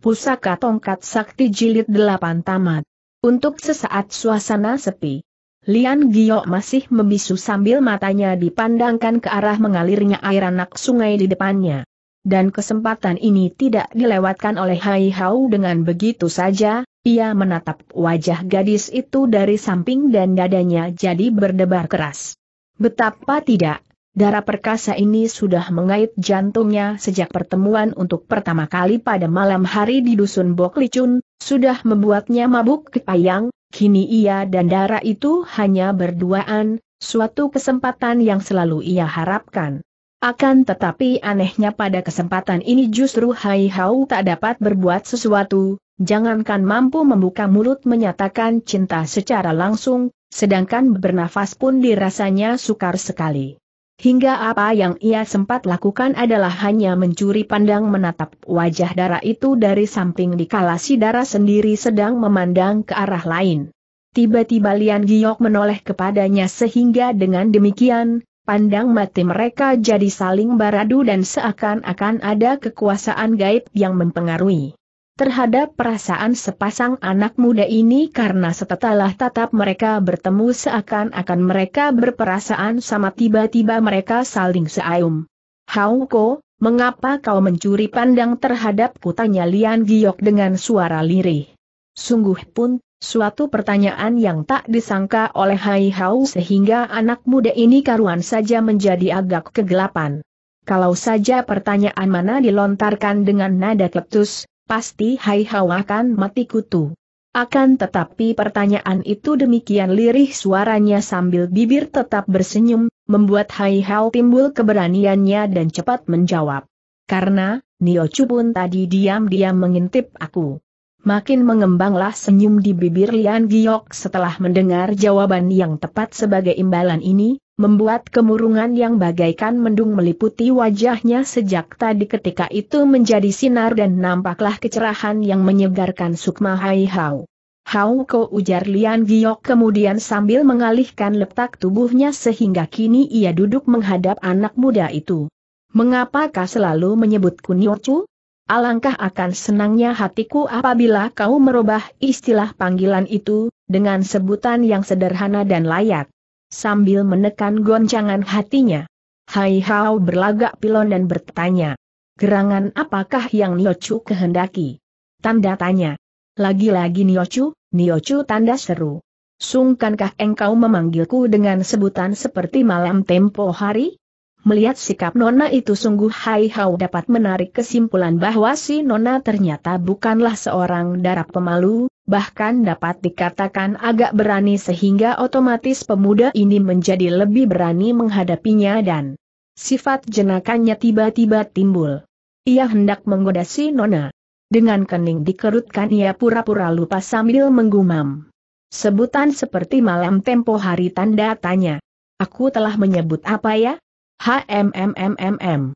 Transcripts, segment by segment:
Pusaka Tongkat Sakti Jilid 8 Tamat. Untuk sesaat suasana sepi. Lian Gyo masih membisu sambil matanya dipandangkan ke arah mengalirnya air anak sungai di depannya. Dan kesempatan ini tidak dilewatkan oleh Hai Hao dengan begitu saja, ia menatap wajah gadis itu dari samping dan dadanya jadi berdebar keras. Betapa tidak, Darah perkasa ini sudah mengait jantungnya sejak pertemuan untuk pertama kali pada malam hari di dusun Boklicun, sudah membuatnya mabuk kepayang, kini ia dan darah itu hanya berduaan, suatu kesempatan yang selalu ia harapkan. Akan tetapi anehnya pada kesempatan ini justru Hai Hau tak dapat berbuat sesuatu, jangankan mampu membuka mulut menyatakan cinta secara langsung, sedangkan bernafas pun dirasanya sukar sekali. Hingga apa yang ia sempat lakukan adalah hanya mencuri pandang menatap wajah darah itu dari samping dikala si darah sendiri sedang memandang ke arah lain. Tiba-tiba Lian Giok menoleh kepadanya sehingga dengan demikian, pandang mati mereka jadi saling baradu dan seakan-akan ada kekuasaan gaib yang mempengaruhi terhadap perasaan sepasang anak muda ini karena setelah tatap mereka bertemu seakan-akan mereka berperasaan sama tiba-tiba mereka saling seayum. Hauko, mengapa kau mencuri pandang terhadap kutanya Lian Giok dengan suara lirih. Sungguh pun, suatu pertanyaan yang tak disangka oleh Hai Hau sehingga anak muda ini karuan saja menjadi agak kegelapan. Kalau saja pertanyaan mana dilontarkan dengan nada kletus, pasti Hai Hao akan mati kutu. Akan tetapi pertanyaan itu demikian lirih suaranya sambil bibir tetap bersenyum, membuat Hai Hao timbul keberaniannya dan cepat menjawab. Karena, Niochu pun tadi diam-diam mengintip aku. Makin mengembanglah senyum di bibir Lian Giok setelah mendengar jawaban yang tepat sebagai imbalan ini, membuat kemurungan yang bagaikan mendung meliputi wajahnya sejak tadi ketika itu menjadi sinar dan nampaklah kecerahan yang menyegarkan sukma Hai Hau. Hau Ko ujar Lian Giok kemudian sambil mengalihkan letak tubuhnya sehingga kini ia duduk menghadap anak muda itu. Mengapakah selalu menyebutku Nyocu? Alangkah akan senangnya hatiku apabila kau merubah istilah panggilan itu, dengan sebutan yang sederhana dan layak sambil menekan goncangan hatinya. Hai Hao berlagak pilon dan bertanya. Gerangan apakah yang Niochu kehendaki? Tanda tanya. Lagi-lagi Niochu, Niochu tanda seru. Sungkankah engkau memanggilku dengan sebutan seperti malam tempo hari? Melihat sikap Nona itu sungguh Hai Hao dapat menarik kesimpulan bahwa si Nona ternyata bukanlah seorang darah pemalu, bahkan dapat dikatakan agak berani sehingga otomatis pemuda ini menjadi lebih berani menghadapinya dan sifat jenakannya tiba-tiba timbul. Ia hendak menggoda si Nona. Dengan kening dikerutkan ia pura-pura lupa sambil menggumam. Sebutan seperti malam tempo hari tanda tanya. Aku telah menyebut apa ya? HMMMMM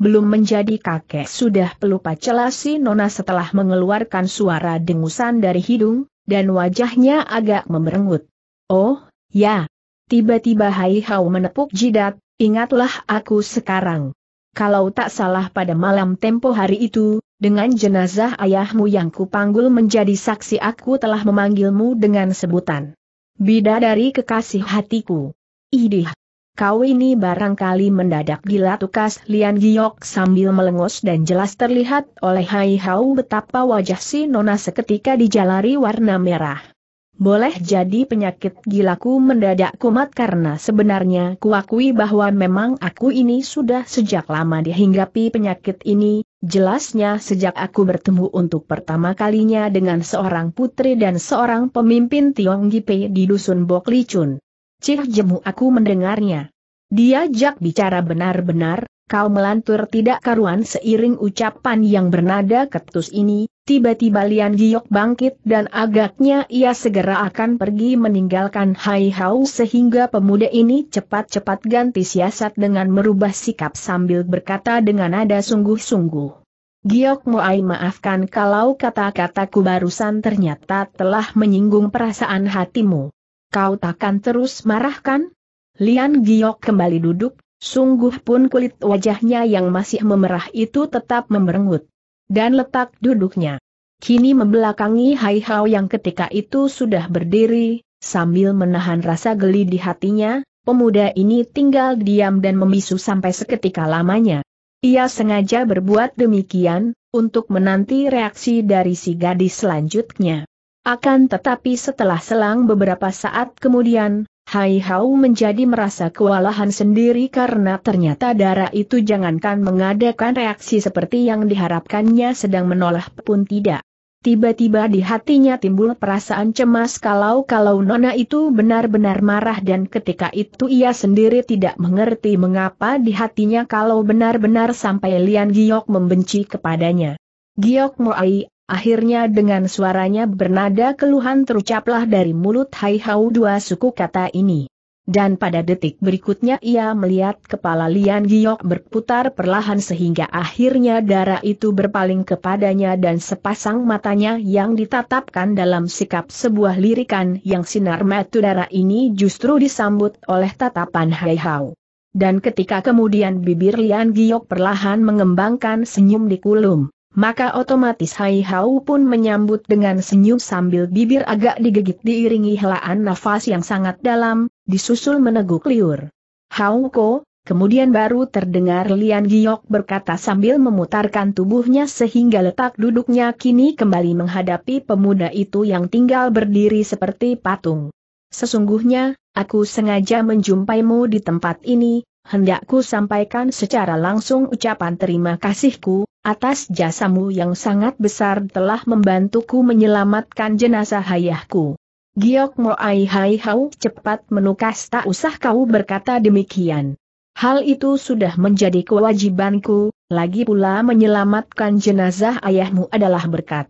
belum menjadi kakek sudah pelupa celasi Nona setelah mengeluarkan suara dengusan dari hidung, dan wajahnya agak memerengut. Oh, ya. Tiba-tiba Hai Hao menepuk jidat, ingatlah aku sekarang. Kalau tak salah pada malam tempo hari itu, dengan jenazah ayahmu yang kupanggul menjadi saksi aku telah memanggilmu dengan sebutan. Bidadari kekasih hatiku. Idih. Kau ini barangkali mendadak gila tukas Lian Giok sambil melengos dan jelas terlihat oleh Hai Hau betapa wajah si Nona seketika dijalari warna merah. Boleh jadi penyakit gilaku mendadak kumat karena sebenarnya kuakui bahwa memang aku ini sudah sejak lama dihinggapi penyakit ini, jelasnya sejak aku bertemu untuk pertama kalinya dengan seorang putri dan seorang pemimpin Tiong Gipe di dusun Bok Licun. Cih jemu aku mendengarnya. Dia jak bicara benar-benar, kau melantur tidak karuan seiring ucapan yang bernada ketus ini, tiba-tiba Lian Giok bangkit dan agaknya ia segera akan pergi meninggalkan Hai Hao sehingga pemuda ini cepat-cepat ganti siasat dengan merubah sikap sambil berkata dengan nada sungguh-sungguh. Giok Moai maafkan kalau kata-kataku barusan ternyata telah menyinggung perasaan hatimu. Kau takkan terus marahkan? Lian Giok kembali duduk, sungguh pun kulit wajahnya yang masih memerah itu tetap memerengut. Dan letak duduknya. Kini membelakangi Hai Hao yang ketika itu sudah berdiri, sambil menahan rasa geli di hatinya, pemuda ini tinggal diam dan membisu sampai seketika lamanya. Ia sengaja berbuat demikian, untuk menanti reaksi dari si gadis selanjutnya. Akan tetapi setelah selang beberapa saat kemudian, Hai Hau menjadi merasa kewalahan sendiri karena ternyata darah itu jangankan mengadakan reaksi seperti yang diharapkannya sedang menolak pun tidak. Tiba-tiba di hatinya timbul perasaan cemas kalau-kalau Nona itu benar-benar marah dan ketika itu ia sendiri tidak mengerti mengapa di hatinya kalau benar-benar sampai Lian Giok membenci kepadanya. Giok Moai, Akhirnya dengan suaranya bernada keluhan terucaplah dari mulut Hai Hau dua suku kata ini. Dan pada detik berikutnya ia melihat kepala Lian Giok berputar perlahan sehingga akhirnya darah itu berpaling kepadanya dan sepasang matanya yang ditatapkan dalam sikap sebuah lirikan yang sinar metu darah ini justru disambut oleh tatapan Hai Hau. Dan ketika kemudian bibir Lian Giok perlahan mengembangkan senyum di kulum. Maka otomatis Hai Hau pun menyambut dengan senyum sambil bibir agak digigit diiringi helaan nafas yang sangat dalam, disusul meneguk liur. Hau Ko, kemudian baru terdengar Lian Giok berkata sambil memutarkan tubuhnya sehingga letak duduknya kini kembali menghadapi pemuda itu yang tinggal berdiri seperti patung. Sesungguhnya, aku sengaja menjumpaimu di tempat ini, hendakku sampaikan secara langsung ucapan terima kasihku, atas jasamu yang sangat besar telah membantuku menyelamatkan jenazah ayahku. Giok Moai Hai Hau cepat menukas tak usah kau berkata demikian. Hal itu sudah menjadi kewajibanku, lagi pula menyelamatkan jenazah ayahmu adalah berkat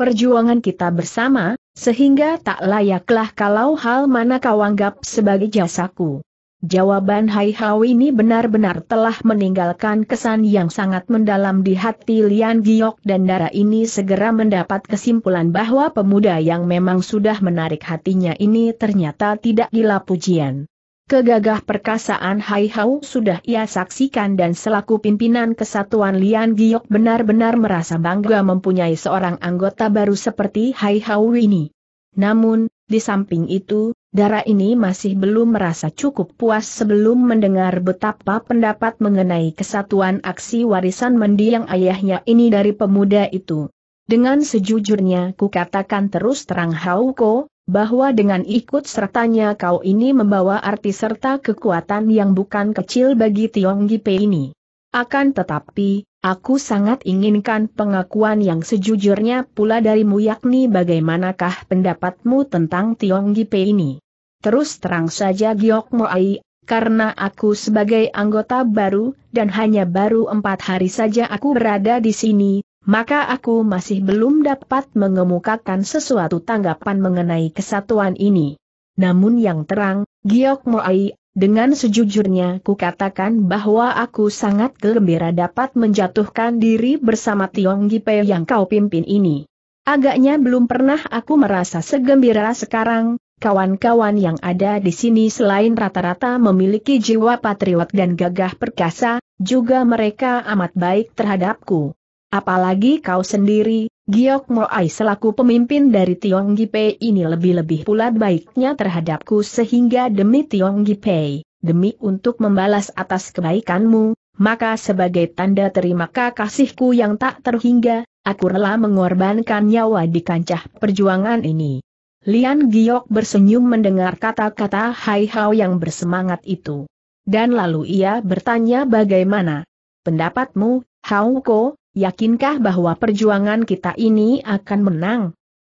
perjuangan kita bersama, sehingga tak layaklah kalau hal mana kau anggap sebagai jasaku. Jawaban Hai Hao ini benar-benar telah meninggalkan kesan yang sangat mendalam di hati Lian Giok dan Dara ini segera mendapat kesimpulan bahwa pemuda yang memang sudah menarik hatinya ini ternyata tidak gila pujian. Kegagah perkasaan Hai Hao sudah ia saksikan dan selaku pimpinan kesatuan Lian Giok benar-benar merasa bangga mempunyai seorang anggota baru seperti Hai Hao ini. Namun, di samping itu, Dara ini masih belum merasa cukup puas sebelum mendengar betapa pendapat mengenai kesatuan aksi warisan mendiang ayahnya ini dari pemuda itu. Dengan sejujurnya ku katakan terus terang Hauko, bahwa dengan ikut sertanya kau ini membawa arti serta kekuatan yang bukan kecil bagi Tiong Gipe ini. Akan tetapi, aku sangat inginkan pengakuan yang sejujurnya pula darimu yakni bagaimanakah pendapatmu tentang Tiong Gipe ini. Terus terang saja Giok Moai, karena aku sebagai anggota baru, dan hanya baru empat hari saja aku berada di sini, maka aku masih belum dapat mengemukakan sesuatu tanggapan mengenai kesatuan ini. Namun yang terang, Giok Moai, dengan sejujurnya ku katakan bahwa aku sangat gembira dapat menjatuhkan diri bersama Tiong Gipe yang kau pimpin ini. Agaknya belum pernah aku merasa segembira sekarang, kawan-kawan yang ada di sini selain rata-rata memiliki jiwa patriot dan gagah perkasa, juga mereka amat baik terhadapku. Apalagi kau sendiri, Giok Moai selaku pemimpin dari Tiong Gipei ini lebih-lebih pula baiknya terhadapku sehingga demi Tiong Gipei, demi untuk membalas atas kebaikanmu, maka sebagai tanda terima kasihku yang tak terhingga, aku rela mengorbankan nyawa di kancah perjuangan ini. Lian Giok bersenyum mendengar kata-kata Hai Hao yang bersemangat itu. Dan lalu ia bertanya bagaimana pendapatmu, Hao Ko, yakinkah bahwa perjuangan kita ini akan menang?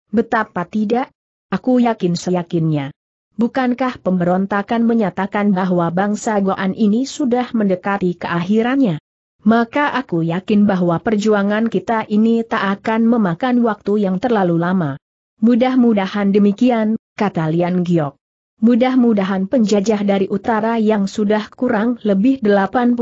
Betapa tidak? Aku yakin seyakinnya. Bukankah pemberontakan menyatakan bahwa bangsa Goan ini sudah mendekati keakhirannya? Maka aku yakin bahwa perjuangan kita ini tak akan memakan waktu yang terlalu lama. Mudah-mudahan demikian, kata Lian Giok. Mudah-mudahan penjajah dari utara yang sudah kurang lebih 89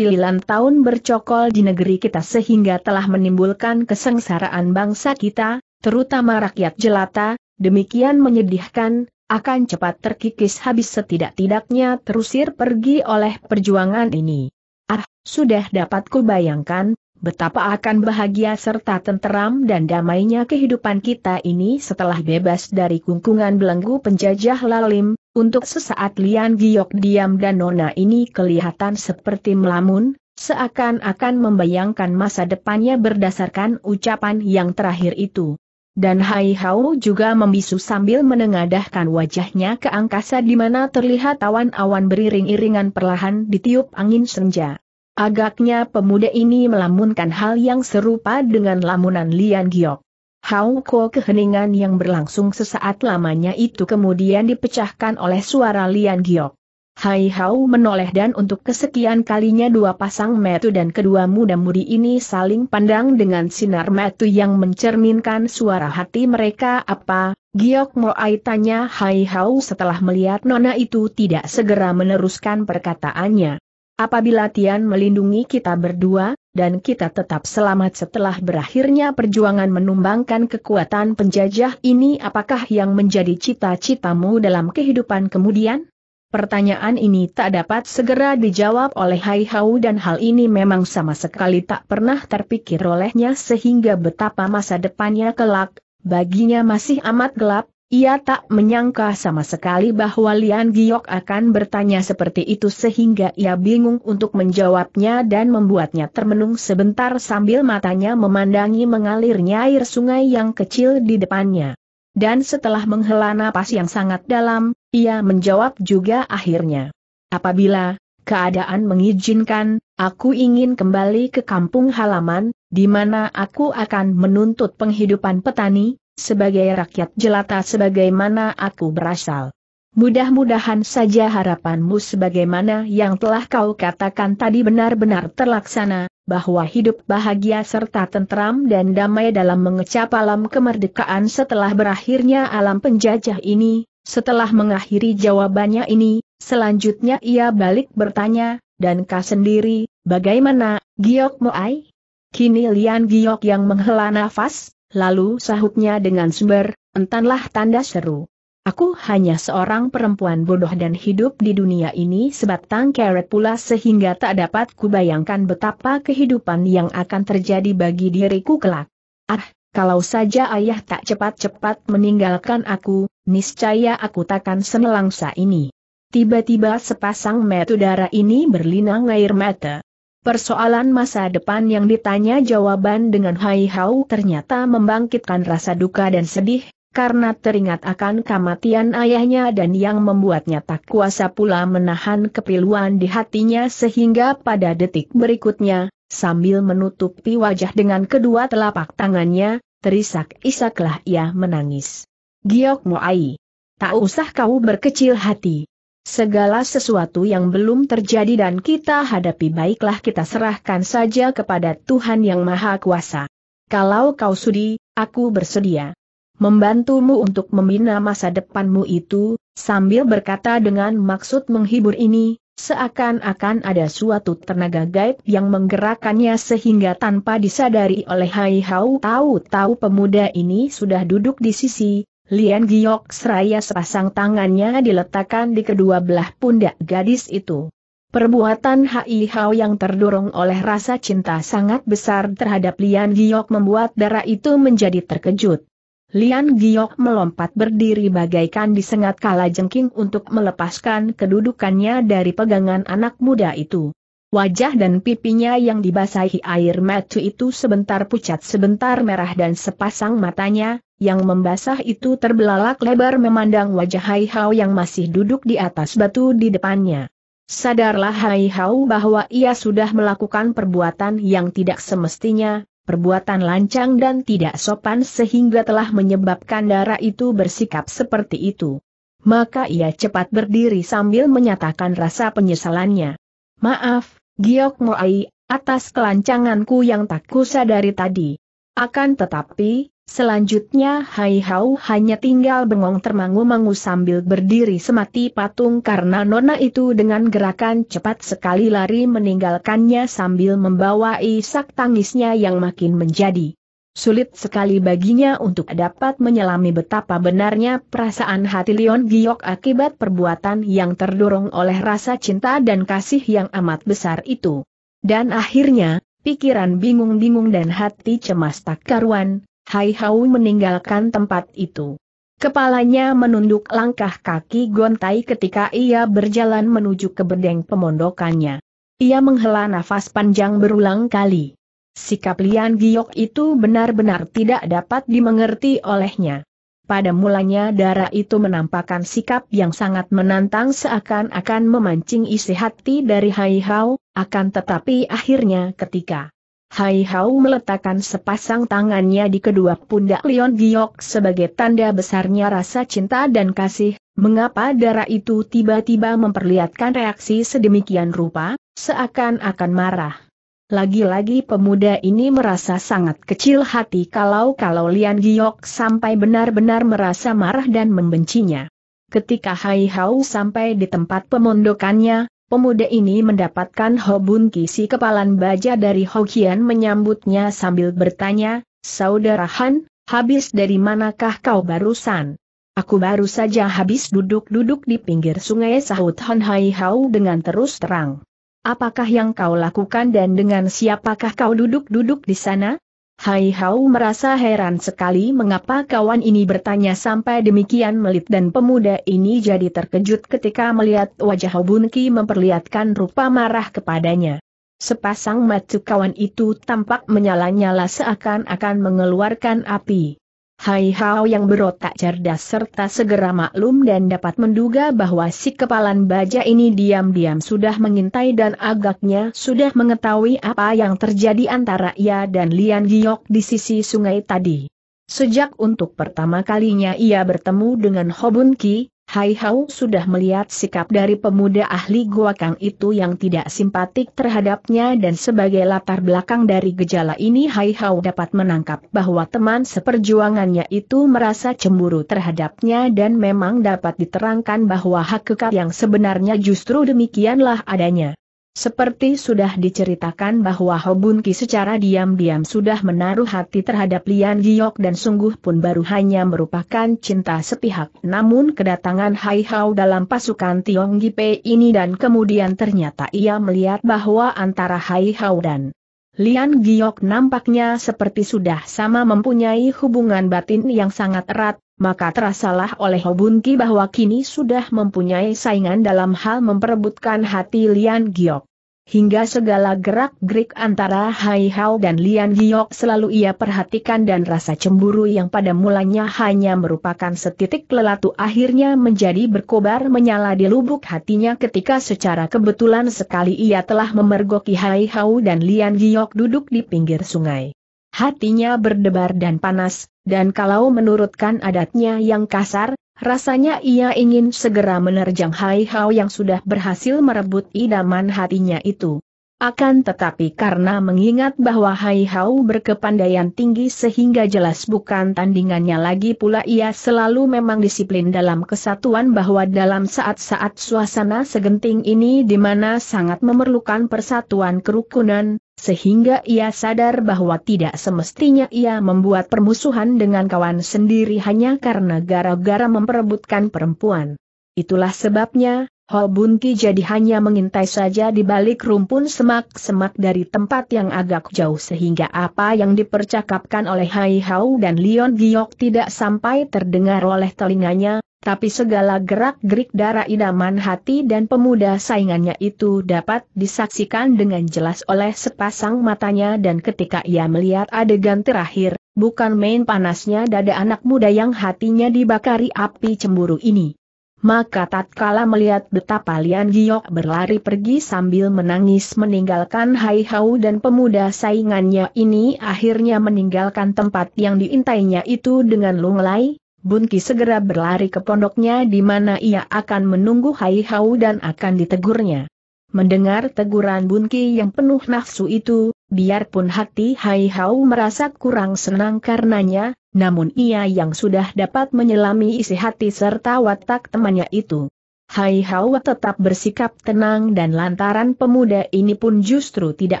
tahun bercokol di negeri kita sehingga telah menimbulkan kesengsaraan bangsa kita, terutama rakyat jelata, demikian menyedihkan, akan cepat terkikis habis setidak-tidaknya terusir pergi oleh perjuangan ini. Ah, sudah dapat kubayangkan, betapa akan bahagia serta tenteram dan damainya kehidupan kita ini setelah bebas dari kungkungan belenggu penjajah lalim, untuk sesaat Lian Giok diam dan Nona ini kelihatan seperti melamun, seakan-akan membayangkan masa depannya berdasarkan ucapan yang terakhir itu. Dan Hai Hao juga membisu sambil menengadahkan wajahnya ke angkasa di mana terlihat awan-awan beriring-iringan perlahan ditiup angin senja. Agaknya pemuda ini melamunkan hal yang serupa dengan lamunan Lian Giok. Hauko keheningan yang berlangsung sesaat lamanya itu kemudian dipecahkan oleh suara Lian Giok. Hai Hau menoleh dan untuk kesekian kalinya dua pasang metu dan kedua muda-mudi ini saling pandang dengan sinar metu yang mencerminkan suara hati mereka apa, Giok Moai tanya Hai Hau setelah melihat nona itu tidak segera meneruskan perkataannya. Apabila Tian melindungi kita berdua, dan kita tetap selamat setelah berakhirnya perjuangan menumbangkan kekuatan penjajah ini apakah yang menjadi cita-citamu dalam kehidupan kemudian? Pertanyaan ini tak dapat segera dijawab oleh Hai Hau dan hal ini memang sama sekali tak pernah terpikir olehnya sehingga betapa masa depannya kelak, baginya masih amat gelap, ia tak menyangka sama sekali bahwa Lian Giok akan bertanya seperti itu sehingga ia bingung untuk menjawabnya dan membuatnya termenung sebentar sambil matanya memandangi mengalirnya air sungai yang kecil di depannya. Dan setelah menghela napas yang sangat dalam, ia menjawab juga akhirnya. Apabila keadaan mengizinkan, aku ingin kembali ke kampung halaman, di mana aku akan menuntut penghidupan petani, sebagai rakyat jelata sebagaimana aku berasal. Mudah-mudahan saja harapanmu sebagaimana yang telah kau katakan tadi benar-benar terlaksana, bahwa hidup bahagia serta tentram dan damai dalam mengecap alam kemerdekaan setelah berakhirnya alam penjajah ini, setelah mengakhiri jawabannya ini, selanjutnya ia balik bertanya, dan kau sendiri, bagaimana, Giok Moai? Kini Lian Giok yang menghela nafas, lalu sahutnya dengan sumber, entanlah tanda seru. Aku hanya seorang perempuan bodoh dan hidup di dunia ini sebatang karet pula sehingga tak dapat kubayangkan betapa kehidupan yang akan terjadi bagi diriku kelak. Ah, kalau saja ayah tak cepat-cepat meninggalkan aku, niscaya aku takkan semelangsa ini. Tiba-tiba sepasang metu darah ini berlinang air mata. Persoalan masa depan yang ditanya jawaban dengan Hai Hau ternyata membangkitkan rasa duka dan sedih, karena teringat akan kematian ayahnya dan yang membuatnya tak kuasa pula menahan kepiluan di hatinya sehingga pada detik berikutnya, sambil menutupi wajah dengan kedua telapak tangannya, terisak-isaklah ia menangis. Giok Moai. Tak usah kau berkecil hati. Segala sesuatu yang belum terjadi dan kita hadapi baiklah kita serahkan saja kepada Tuhan Yang Maha Kuasa. Kalau kau sudi, aku bersedia membantumu untuk membina masa depanmu itu, sambil berkata dengan maksud menghibur ini, seakan-akan ada suatu tenaga gaib yang menggerakkannya sehingga tanpa disadari oleh Hai Hau tahu-tahu pemuda ini sudah duduk di sisi Lian Giok seraya sepasang tangannya diletakkan di kedua belah pundak gadis itu. Perbuatan Hai Hao yang terdorong oleh rasa cinta sangat besar terhadap Lian Giok membuat darah itu menjadi terkejut. Lian Giok melompat berdiri bagaikan disengat kala jengking untuk melepaskan kedudukannya dari pegangan anak muda itu. Wajah dan pipinya yang dibasahi air mata itu sebentar pucat sebentar merah dan sepasang matanya, yang membasah itu terbelalak lebar memandang wajah Hai Hao yang masih duduk di atas batu di depannya. Sadarlah Hai Hao bahwa ia sudah melakukan perbuatan yang tidak semestinya, perbuatan lancang dan tidak sopan sehingga telah menyebabkan darah itu bersikap seperti itu. Maka ia cepat berdiri sambil menyatakan rasa penyesalannya. Maaf, Giok Moai, atas kelancanganku yang tak kusadari tadi. Akan tetapi, Selanjutnya Hai Hau hanya tinggal bengong termangu-mangu sambil berdiri semati patung karena nona itu dengan gerakan cepat sekali lari meninggalkannya sambil membawa isak tangisnya yang makin menjadi. Sulit sekali baginya untuk dapat menyelami betapa benarnya perasaan hati Leon Giok akibat perbuatan yang terdorong oleh rasa cinta dan kasih yang amat besar itu. Dan akhirnya, pikiran bingung-bingung dan hati cemas tak karuan, Hai Hau meninggalkan tempat itu. Kepalanya menunduk langkah kaki gontai ketika ia berjalan menuju ke bedeng pemondokannya. Ia menghela nafas panjang berulang kali. Sikap Lian Giok itu benar-benar tidak dapat dimengerti olehnya. Pada mulanya darah itu menampakkan sikap yang sangat menantang seakan-akan memancing isi hati dari Hai Hao, akan tetapi akhirnya ketika Hai Hao meletakkan sepasang tangannya di kedua pundak Leon Giok sebagai tanda besarnya rasa cinta dan kasih, mengapa darah itu tiba-tiba memperlihatkan reaksi sedemikian rupa, seakan-akan marah. Lagi-lagi pemuda ini merasa sangat kecil hati kalau-kalau Lian Giok sampai benar-benar merasa marah dan membencinya. Ketika Hai Hao sampai di tempat pemondokannya, Pemuda ini mendapatkan Hobun Kisi kepalan baja dari Hokian menyambutnya sambil bertanya, Saudara Han, habis dari manakah kau barusan? Aku baru saja habis duduk-duduk di pinggir sungai sahut Han Hai Hau dengan terus terang. Apakah yang kau lakukan dan dengan siapakah kau duduk-duduk di sana? Hai Hau merasa heran sekali mengapa kawan ini bertanya sampai demikian melit dan pemuda ini jadi terkejut ketika melihat wajah Ki memperlihatkan rupa marah kepadanya. Sepasang mata kawan itu tampak menyala-nyala seakan-akan mengeluarkan api. Hai Hao yang berotak cerdas serta segera maklum dan dapat menduga bahwa si kepalan baja ini diam-diam sudah mengintai dan agaknya sudah mengetahui apa yang terjadi antara ia dan Lian Giok di sisi sungai tadi. Sejak untuk pertama kalinya ia bertemu dengan Hobun Ki, Hai Hau sudah melihat sikap dari pemuda ahli Goa Kang itu yang tidak simpatik terhadapnya dan sebagai latar belakang dari gejala ini Hai Hau dapat menangkap bahwa teman seperjuangannya itu merasa cemburu terhadapnya dan memang dapat diterangkan bahwa hakikat yang sebenarnya justru demikianlah adanya. Seperti sudah diceritakan bahwa Hobunki secara diam-diam sudah menaruh hati terhadap Lian Giok dan sungguh pun baru hanya merupakan cinta sepihak. Namun kedatangan Hai Hao dalam pasukan Tiong Gipe ini dan kemudian ternyata ia melihat bahwa antara Hai Hao dan Lian Giok nampaknya seperti sudah sama mempunyai hubungan batin yang sangat erat, maka terasalah oleh Hobunki bahwa kini sudah mempunyai saingan dalam hal memperebutkan hati Lian Giok. Hingga segala gerak-gerik antara Hai Hao dan Lian Giok selalu ia perhatikan dan rasa cemburu yang pada mulanya hanya merupakan setitik lelatu akhirnya menjadi berkobar menyala di lubuk hatinya ketika secara kebetulan sekali ia telah memergoki Hai Hao dan Lian Giok duduk di pinggir sungai hatinya berdebar dan panas, dan kalau menurutkan adatnya yang kasar, rasanya ia ingin segera menerjang Hai Hao yang sudah berhasil merebut idaman hatinya itu. Akan tetapi karena mengingat bahwa Hai Hao berkepandaian tinggi sehingga jelas bukan tandingannya lagi pula ia selalu memang disiplin dalam kesatuan bahwa dalam saat-saat suasana segenting ini di mana sangat memerlukan persatuan kerukunan, sehingga ia sadar bahwa tidak semestinya ia membuat permusuhan dengan kawan sendiri hanya karena gara-gara memperebutkan perempuan. Itulah sebabnya, Holbunki jadi hanya mengintai saja di balik rumpun semak-semak dari tempat yang agak jauh sehingga apa yang dipercakapkan oleh Hai Hao dan Leon Giok tidak sampai terdengar oleh telinganya, tapi segala gerak-gerik darah idaman hati dan pemuda saingannya itu dapat disaksikan dengan jelas oleh sepasang matanya dan ketika ia melihat adegan terakhir, bukan main panasnya dada anak muda yang hatinya dibakari api cemburu ini. Maka tatkala melihat betapa Lian Giok berlari pergi sambil menangis meninggalkan Hai Hau dan pemuda saingannya ini akhirnya meninggalkan tempat yang diintainya itu dengan lunglai, Bunki segera berlari ke pondoknya di mana ia akan menunggu Hai Hau dan akan ditegurnya. Mendengar teguran Bunki yang penuh nafsu itu, biarpun hati Hai Hau merasa kurang senang karenanya, namun ia yang sudah dapat menyelami isi hati serta watak temannya itu. Hai Hau tetap bersikap tenang dan lantaran pemuda ini pun justru tidak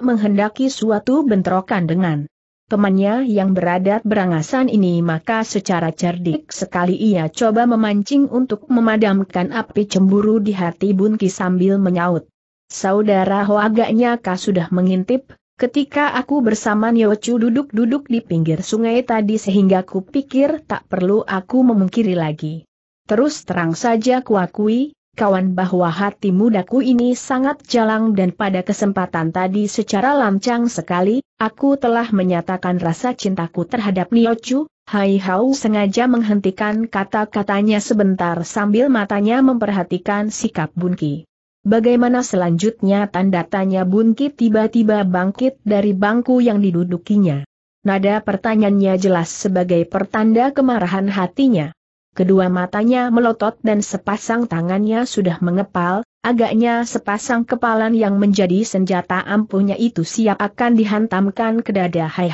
menghendaki suatu bentrokan dengan Temannya yang beradat berangasan ini maka secara cerdik sekali ia coba memancing untuk memadamkan api cemburu di hati Bunki sambil menyaut. Saudara Ho agaknya kah sudah mengintip, ketika aku bersama Nyocu duduk-duduk di pinggir sungai tadi sehingga ku pikir tak perlu aku memungkiri lagi. Terus terang saja kuakui, kawan bahwa hati mudaku ini sangat jalang dan pada kesempatan tadi secara lancang sekali, aku telah menyatakan rasa cintaku terhadap Niochu, Hai Hau sengaja menghentikan kata-katanya sebentar sambil matanya memperhatikan sikap Bunki. Bagaimana selanjutnya tanda tanya Bunki tiba-tiba bangkit dari bangku yang didudukinya. Nada pertanyaannya jelas sebagai pertanda kemarahan hatinya kedua matanya melotot dan sepasang tangannya sudah mengepal, agaknya sepasang kepalan yang menjadi senjata ampuhnya itu siap akan dihantamkan ke dada Hai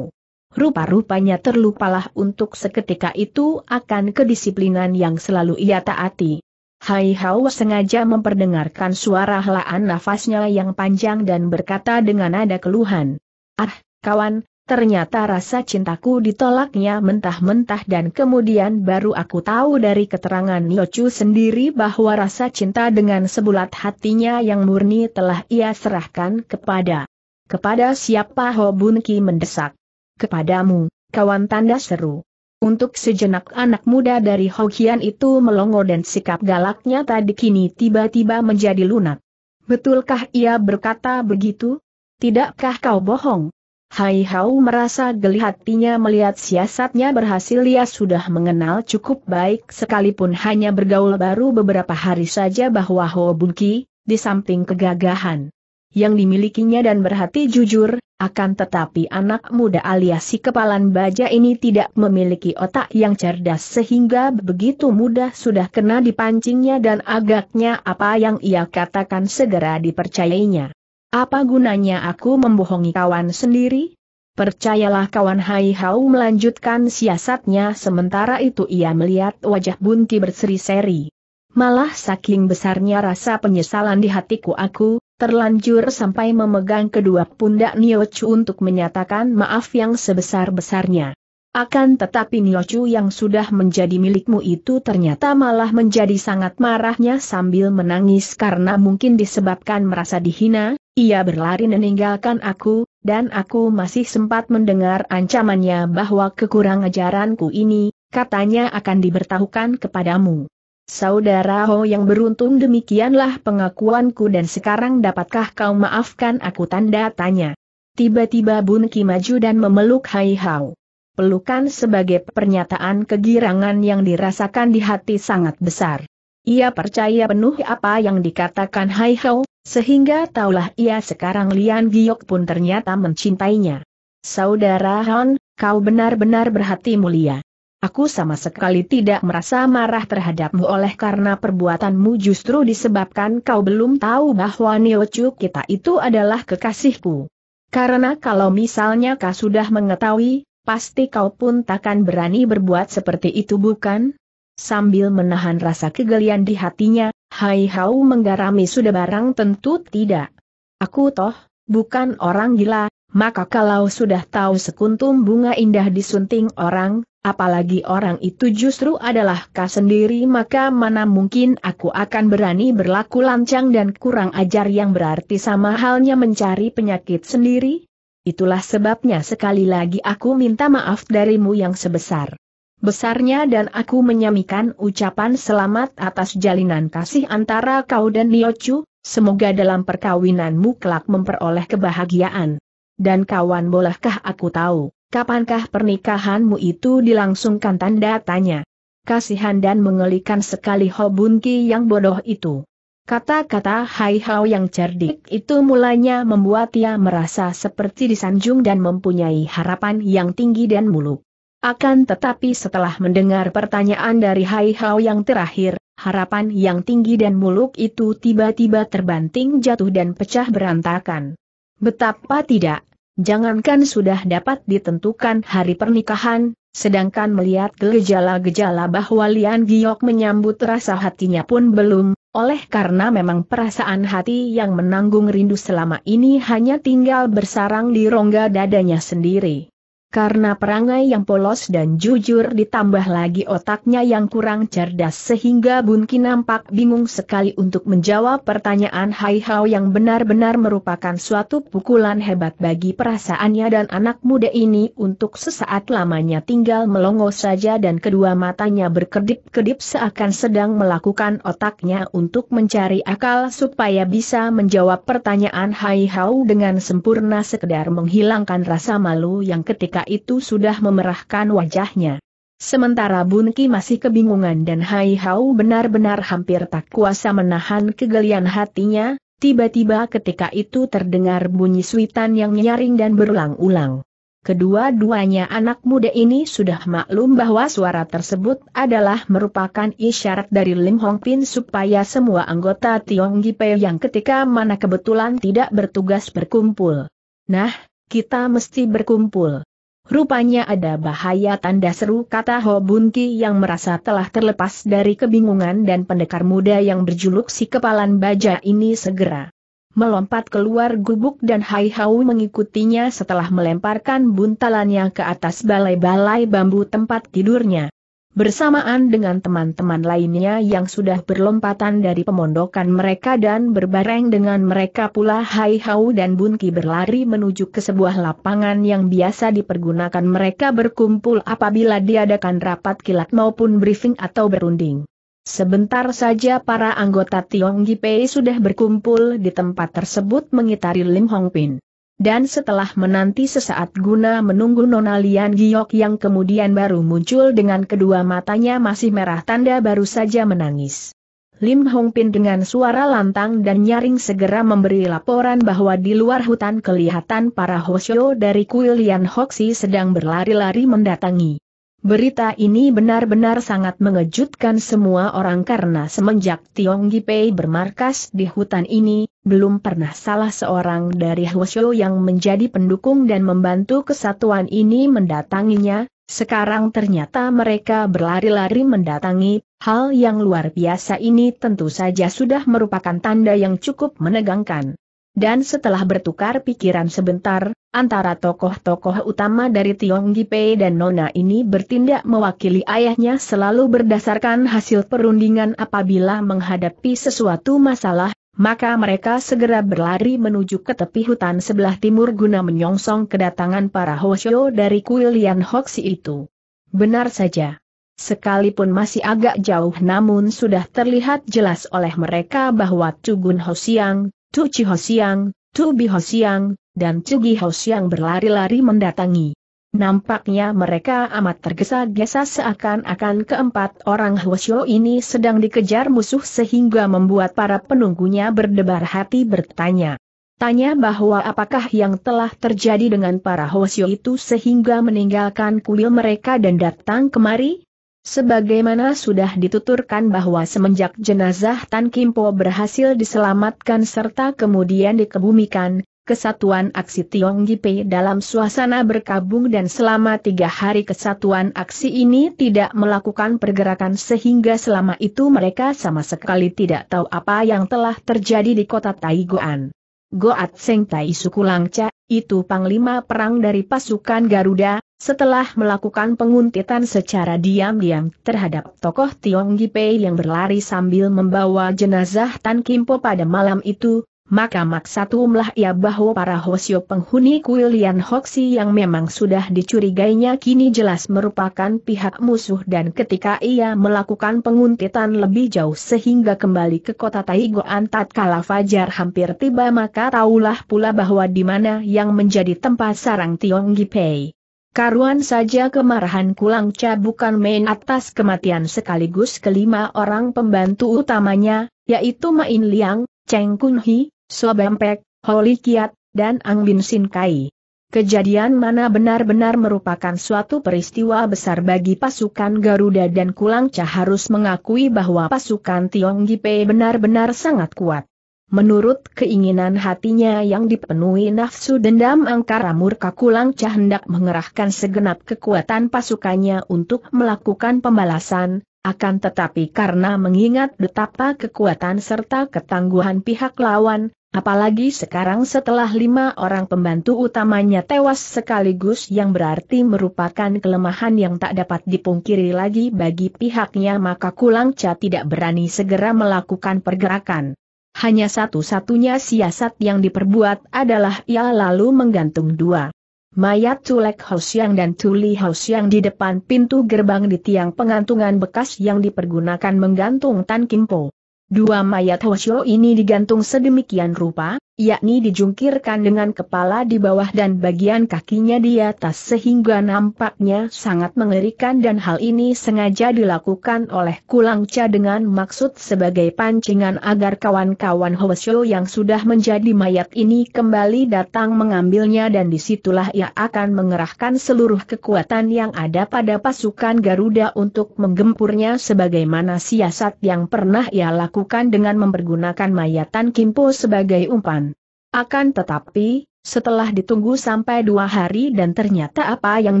Rupa-rupanya terlupalah untuk seketika itu akan kedisiplinan yang selalu ia taati. Hai sengaja memperdengarkan suara helaan nafasnya yang panjang dan berkata dengan nada keluhan. Ah, kawan, Ternyata rasa cintaku ditolaknya mentah-mentah dan kemudian baru aku tahu dari keterangan Niochu sendiri bahwa rasa cinta dengan sebulat hatinya yang murni telah ia serahkan kepada. Kepada siapa Hobunki Ki mendesak? Kepadamu, kawan tanda seru. Untuk sejenak anak muda dari Hokian itu melongo dan sikap galaknya tadi kini tiba-tiba menjadi lunak. Betulkah ia berkata begitu? Tidakkah kau bohong? Hai Hau merasa geli hatinya melihat siasatnya berhasil ia sudah mengenal cukup baik sekalipun hanya bergaul baru beberapa hari saja bahwa Ho Bun di samping kegagahan yang dimilikinya dan berhati jujur, akan tetapi anak muda alias si kepalan baja ini tidak memiliki otak yang cerdas sehingga begitu mudah sudah kena dipancingnya dan agaknya apa yang ia katakan segera dipercayainya. Apa gunanya aku membohongi kawan sendiri? Percayalah kawan Hai Hau melanjutkan siasatnya sementara itu ia melihat wajah Bunti berseri-seri. Malah saking besarnya rasa penyesalan di hatiku aku, terlanjur sampai memegang kedua pundak Niochu untuk menyatakan maaf yang sebesar-besarnya. Akan tetapi Niochu yang sudah menjadi milikmu itu ternyata malah menjadi sangat marahnya sambil menangis karena mungkin disebabkan merasa dihina, ia berlari meninggalkan aku, dan aku masih sempat mendengar ancamannya bahwa kekurang ajaranku ini, katanya akan diberitahukan kepadamu. Saudara Ho yang beruntung demikianlah pengakuanku dan sekarang dapatkah kau maafkan aku tanda tanya. Tiba-tiba Bun Ki maju dan memeluk Hai Hao. Pelukan sebagai pernyataan kegirangan yang dirasakan di hati sangat besar. Ia percaya penuh apa yang dikatakan Hai Hao, sehingga taulah ia sekarang Lian Giok pun ternyata mencintainya. Saudara Han, kau benar-benar berhati mulia. Aku sama sekali tidak merasa marah terhadapmu oleh karena perbuatanmu justru disebabkan kau belum tahu bahwa Neocu kita itu adalah kekasihku. Karena kalau misalnya kau sudah mengetahui, pasti kau pun takkan berani berbuat seperti itu bukan? Sambil menahan rasa kegelian di hatinya, Hai Hau menggarami sudah barang tentu tidak. Aku toh, bukan orang gila, maka kalau sudah tahu sekuntum bunga indah disunting orang, apalagi orang itu justru adalah kau sendiri maka mana mungkin aku akan berani berlaku lancang dan kurang ajar yang berarti sama halnya mencari penyakit sendiri? Itulah sebabnya sekali lagi aku minta maaf darimu yang sebesar besarnya dan aku menyamikan ucapan selamat atas jalinan kasih antara kau dan Niochu, semoga dalam perkawinanmu kelak memperoleh kebahagiaan. Dan kawan bolehkah aku tahu, kapankah pernikahanmu itu dilangsungkan tanda tanya? Kasihan dan mengelikan sekali Hobunki yang bodoh itu. Kata-kata Hai Hao yang cerdik itu mulanya membuat ia merasa seperti disanjung dan mempunyai harapan yang tinggi dan muluk. Akan tetapi setelah mendengar pertanyaan dari Hai Hao yang terakhir, harapan yang tinggi dan muluk itu tiba-tiba terbanting jatuh dan pecah berantakan. Betapa tidak, jangankan sudah dapat ditentukan hari pernikahan, sedangkan melihat gejala-gejala bahwa Lian Giok menyambut rasa hatinya pun belum, oleh karena memang perasaan hati yang menanggung rindu selama ini hanya tinggal bersarang di rongga dadanya sendiri. Karena perangai yang polos dan jujur ditambah lagi otaknya yang kurang cerdas sehingga Bunki nampak bingung sekali untuk menjawab pertanyaan Hai Hao yang benar-benar merupakan suatu pukulan hebat bagi perasaannya dan anak muda ini untuk sesaat lamanya tinggal melongo saja dan kedua matanya berkedip-kedip seakan sedang melakukan otaknya untuk mencari akal supaya bisa menjawab pertanyaan Hai Hao dengan sempurna sekedar menghilangkan rasa malu yang ketika wanita itu sudah memerahkan wajahnya. Sementara Bun masih kebingungan dan Hai Hao benar-benar hampir tak kuasa menahan kegelian hatinya, tiba-tiba ketika itu terdengar bunyi suitan yang nyaring dan berulang-ulang. Kedua-duanya anak muda ini sudah maklum bahwa suara tersebut adalah merupakan isyarat dari Lim Hong Pin supaya semua anggota Tiong Gipe yang ketika mana kebetulan tidak bertugas berkumpul. Nah, kita mesti berkumpul. Rupanya ada bahaya tanda seru kata Ho Bun Ki yang merasa telah terlepas dari kebingungan dan pendekar muda yang berjuluk si kepalan baja ini segera melompat keluar gubuk dan Hai Hau mengikutinya setelah melemparkan buntalannya ke atas balai-balai bambu tempat tidurnya bersamaan dengan teman-teman lainnya yang sudah berlompatan dari pemondokan mereka dan berbareng dengan mereka pula Hai Hau dan Bunki berlari menuju ke sebuah lapangan yang biasa dipergunakan mereka berkumpul apabila diadakan rapat kilat maupun briefing atau berunding. Sebentar saja para anggota Tiong Gipei sudah berkumpul di tempat tersebut mengitari Lim Hong Pin dan setelah menanti sesaat guna menunggu Nona Lian Giok yang kemudian baru muncul dengan kedua matanya masih merah tanda baru saja menangis. Lim Hong Pin dengan suara lantang dan nyaring segera memberi laporan bahwa di luar hutan kelihatan para Hoshio dari kuil Lian Hoxi sedang berlari-lari mendatangi. Berita ini benar-benar sangat mengejutkan semua orang karena semenjak Tiong Gipei bermarkas di hutan ini, belum pernah salah seorang dari Huoshu yang menjadi pendukung dan membantu kesatuan ini mendatanginya, sekarang ternyata mereka berlari-lari mendatangi, hal yang luar biasa ini tentu saja sudah merupakan tanda yang cukup menegangkan. Dan setelah bertukar pikiran sebentar, antara tokoh-tokoh utama dari Tiong Gipei dan Nona ini bertindak mewakili ayahnya selalu berdasarkan hasil perundingan apabila menghadapi sesuatu masalah, maka mereka segera berlari menuju ke tepi hutan sebelah timur guna menyongsong kedatangan para Hoshio dari kuil Lian Hoksi itu. Benar saja. Sekalipun masih agak jauh namun sudah terlihat jelas oleh mereka bahwa Cugun Hosiang, Tu Chi Hosiang, Tu Bi Hosiang, dan Chu Gi Hosiang berlari-lari mendatangi. Nampaknya mereka amat tergesa-gesa seakan-akan keempat orang Hwasyo ini sedang dikejar musuh sehingga membuat para penunggunya berdebar hati bertanya. Tanya bahwa apakah yang telah terjadi dengan para Hwasyo itu sehingga meninggalkan kuil mereka dan datang kemari? Sebagaimana sudah dituturkan bahwa semenjak jenazah Tan Kimpo berhasil diselamatkan serta kemudian dikebumikan, Kesatuan Aksi Tiong Gipe dalam suasana berkabung dan selama tiga hari kesatuan aksi ini tidak melakukan pergerakan sehingga selama itu mereka sama sekali tidak tahu apa yang telah terjadi di kota Taiguan. Goat Seng Tai Sukulangca, itu panglima perang dari pasukan Garuda, setelah melakukan penguntitan secara diam-diam terhadap tokoh Tiong Gipei yang berlari sambil membawa jenazah Tan Kimpo pada malam itu, maka maksatumlah ia bahwa para Hosio penghuni kuil Lian hoxi yang memang sudah dicurigainya kini jelas merupakan pihak musuh dan ketika ia melakukan penguntitan lebih jauh sehingga kembali ke kota Taigoan tatkala Fajar hampir tiba maka taulah pula bahwa di mana yang menjadi tempat sarang Tiong Gipei. Karuan saja kemarahan Kulang Cha bukan main atas kematian sekaligus kelima orang pembantu utamanya, yaitu Main Liang, Cheng Kun Hi, Sobampek, Holy Kiat, dan Ang Bin Sin Kai. Kejadian mana benar-benar merupakan suatu peristiwa besar bagi pasukan Garuda dan Kulangca harus mengakui bahwa pasukan Tiong Gipe benar-benar sangat kuat. Menurut keinginan hatinya yang dipenuhi nafsu dendam angkara murka Kulang Cah hendak mengerahkan segenap kekuatan pasukannya untuk melakukan pembalasan, akan tetapi karena mengingat betapa kekuatan serta ketangguhan pihak lawan, Apalagi sekarang setelah lima orang pembantu utamanya tewas sekaligus yang berarti merupakan kelemahan yang tak dapat dipungkiri lagi bagi pihaknya maka Kulangca tidak berani segera melakukan pergerakan. Hanya satu-satunya siasat yang diperbuat adalah ia lalu menggantung dua mayat Tulek Hosyang dan Tuli Hosyang di depan pintu gerbang di tiang pengantungan bekas yang dipergunakan menggantung Tan Kimpo. Dua mayat Hoshio ini digantung sedemikian rupa, yakni dijungkirkan dengan kepala di bawah dan bagian kakinya di atas sehingga nampaknya sangat mengerikan dan hal ini sengaja dilakukan oleh Kulangca dengan maksud sebagai pancingan agar kawan-kawan Hoesyo yang sudah menjadi mayat ini kembali datang mengambilnya dan disitulah ia akan mengerahkan seluruh kekuatan yang ada pada pasukan Garuda untuk menggempurnya sebagaimana siasat yang pernah ia lakukan dengan mempergunakan mayatan Kimpo sebagai umpan. Akan tetapi, setelah ditunggu sampai dua hari dan ternyata apa yang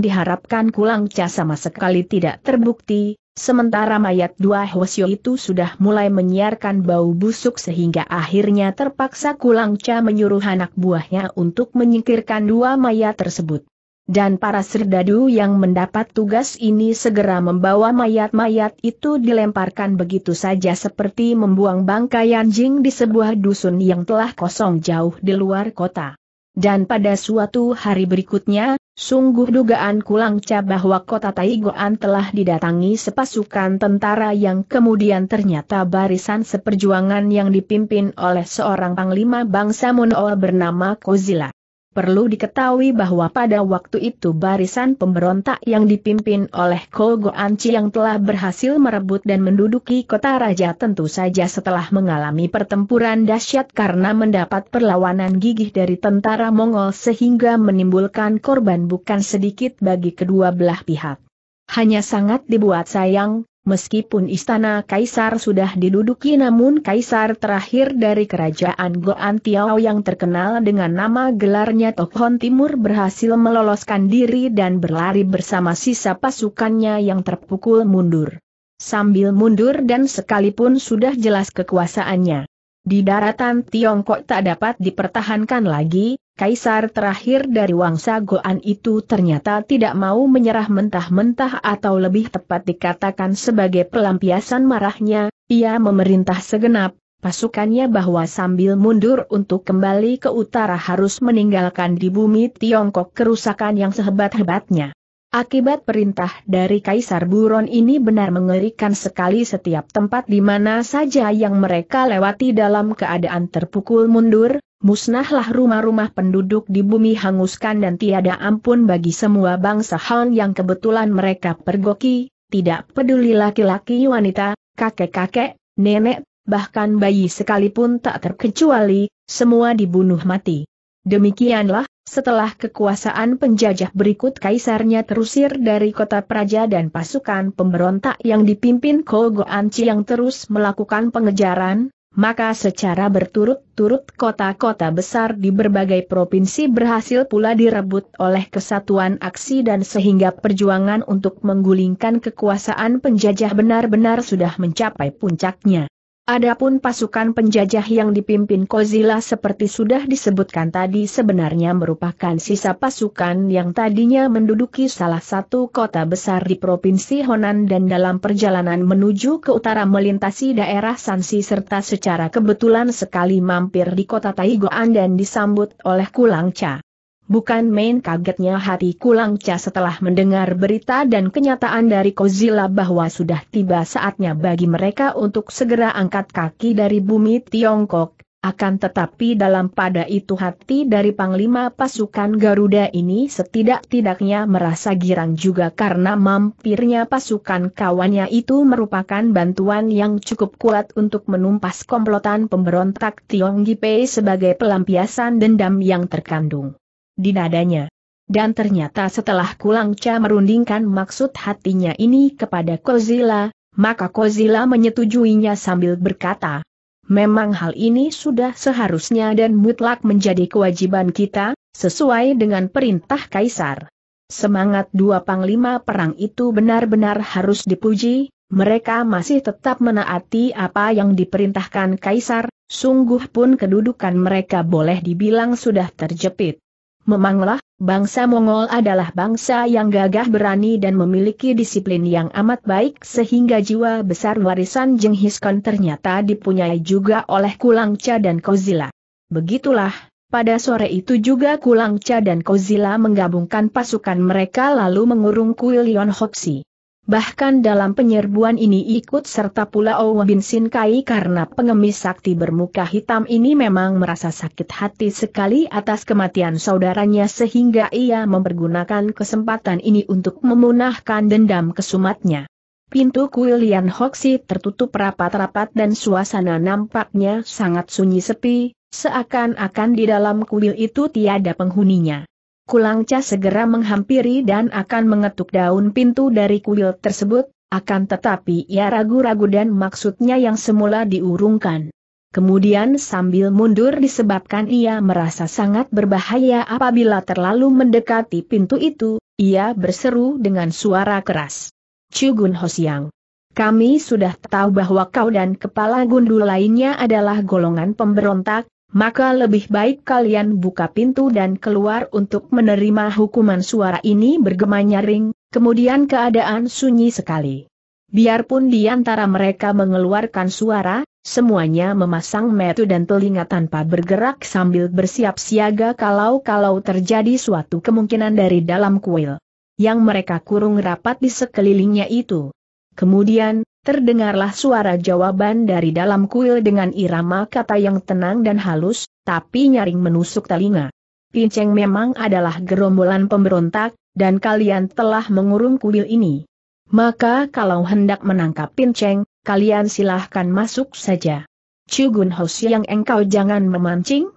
diharapkan kulang ca sama sekali tidak terbukti, sementara mayat dua Hwasyo itu sudah mulai menyiarkan bau busuk sehingga akhirnya terpaksa kulang ca menyuruh anak buahnya untuk menyingkirkan dua mayat tersebut dan para serdadu yang mendapat tugas ini segera membawa mayat-mayat itu dilemparkan begitu saja seperti membuang bangkai anjing di sebuah dusun yang telah kosong jauh di luar kota. Dan pada suatu hari berikutnya, sungguh dugaan Kulangca bahwa kota Taigoan telah didatangi sepasukan tentara yang kemudian ternyata barisan seperjuangan yang dipimpin oleh seorang panglima bangsa Monol bernama Kozila. Perlu diketahui bahwa pada waktu itu barisan pemberontak yang dipimpin oleh Kogo Anci yang telah berhasil merebut dan menduduki kota raja tentu saja setelah mengalami pertempuran dahsyat karena mendapat perlawanan gigih dari tentara Mongol sehingga menimbulkan korban bukan sedikit bagi kedua belah pihak. Hanya sangat dibuat sayang, Meskipun istana Kaisar sudah diduduki namun Kaisar terakhir dari kerajaan Goan Tiao yang terkenal dengan nama gelarnya Tokhon Timur berhasil meloloskan diri dan berlari bersama sisa pasukannya yang terpukul mundur. Sambil mundur dan sekalipun sudah jelas kekuasaannya. Di daratan Tiongkok tak dapat dipertahankan lagi, Kaisar terakhir dari Wangsa Goan itu ternyata tidak mau menyerah mentah-mentah atau lebih tepat dikatakan sebagai pelampiasan marahnya, ia memerintah segenap pasukannya bahwa sambil mundur untuk kembali ke utara harus meninggalkan di bumi Tiongkok kerusakan yang sehebat-hebatnya. Akibat perintah dari Kaisar Buron ini benar mengerikan sekali setiap tempat di mana saja yang mereka lewati dalam keadaan terpukul mundur, musnahlah rumah-rumah penduduk di bumi hanguskan dan tiada ampun bagi semua bangsa Han yang kebetulan mereka pergoki, tidak peduli laki-laki wanita, kakek-kakek, nenek, bahkan bayi sekalipun tak terkecuali, semua dibunuh mati. Demikianlah, setelah kekuasaan penjajah berikut kaisarnya terusir dari kota Praja dan pasukan pemberontak yang dipimpin Kogo Anci yang terus melakukan pengejaran, maka secara berturut-turut kota-kota besar di berbagai provinsi berhasil pula direbut oleh kesatuan aksi dan sehingga perjuangan untuk menggulingkan kekuasaan penjajah benar-benar sudah mencapai puncaknya. Adapun pasukan penjajah yang dipimpin Kozila seperti sudah disebutkan tadi sebenarnya merupakan sisa pasukan yang tadinya menduduki salah satu kota besar di Provinsi Honan dan dalam perjalanan menuju ke utara melintasi daerah Sansi serta secara kebetulan sekali mampir di kota Taigoan dan disambut oleh Kulangca. Bukan main kagetnya hati Kulangca setelah mendengar berita dan kenyataan dari Kozila bahwa sudah tiba saatnya bagi mereka untuk segera angkat kaki dari bumi Tiongkok, akan tetapi dalam pada itu hati dari Panglima pasukan Garuda ini setidak-tidaknya merasa girang juga karena mampirnya pasukan kawannya itu merupakan bantuan yang cukup kuat untuk menumpas komplotan pemberontak Tiong Gipei sebagai pelampiasan dendam yang terkandung di nadanya. Dan ternyata setelah Kulang Cha merundingkan maksud hatinya ini kepada Kozila, maka Kozila menyetujuinya sambil berkata, Memang hal ini sudah seharusnya dan mutlak menjadi kewajiban kita, sesuai dengan perintah Kaisar. Semangat dua panglima perang itu benar-benar harus dipuji, mereka masih tetap menaati apa yang diperintahkan Kaisar, sungguh pun kedudukan mereka boleh dibilang sudah terjepit. Memanglah, bangsa Mongol adalah bangsa yang gagah berani dan memiliki disiplin yang amat baik sehingga jiwa besar warisan Jenghis Khan ternyata dipunyai juga oleh Kulangca dan Kozila. Begitulah, pada sore itu juga Kulangca dan Kozila menggabungkan pasukan mereka lalu mengurung Yon Hoxi. Bahkan dalam penyerbuan ini ikut serta pula Owa bin Sinkai karena pengemis sakti bermuka hitam ini memang merasa sakit hati sekali atas kematian saudaranya sehingga ia mempergunakan kesempatan ini untuk memunahkan dendam kesumatnya. Pintu kuil Lian Hoxi tertutup rapat-rapat dan suasana nampaknya sangat sunyi sepi, seakan-akan di dalam kuil itu tiada penghuninya. Kulangca segera menghampiri dan akan mengetuk daun pintu dari kuil tersebut, akan tetapi ia ragu-ragu dan maksudnya yang semula diurungkan. Kemudian sambil mundur disebabkan ia merasa sangat berbahaya apabila terlalu mendekati pintu itu, ia berseru dengan suara keras. Cugun Hosiang. Kami sudah tahu bahwa kau dan kepala gundul lainnya adalah golongan pemberontak, maka lebih baik kalian buka pintu dan keluar untuk menerima hukuman suara ini bergema nyaring, kemudian keadaan sunyi sekali. Biarpun di antara mereka mengeluarkan suara, semuanya memasang metu dan telinga tanpa bergerak sambil bersiap siaga kalau-kalau terjadi suatu kemungkinan dari dalam kuil yang mereka kurung rapat di sekelilingnya itu. Kemudian, Terdengarlah suara jawaban dari dalam kuil dengan irama kata yang tenang dan halus, tapi nyaring menusuk telinga. Pinceng memang adalah gerombolan pemberontak, dan kalian telah mengurung kuil ini. Maka kalau hendak menangkap Pinceng, kalian silahkan masuk saja. Cugun Hos yang engkau jangan memancing?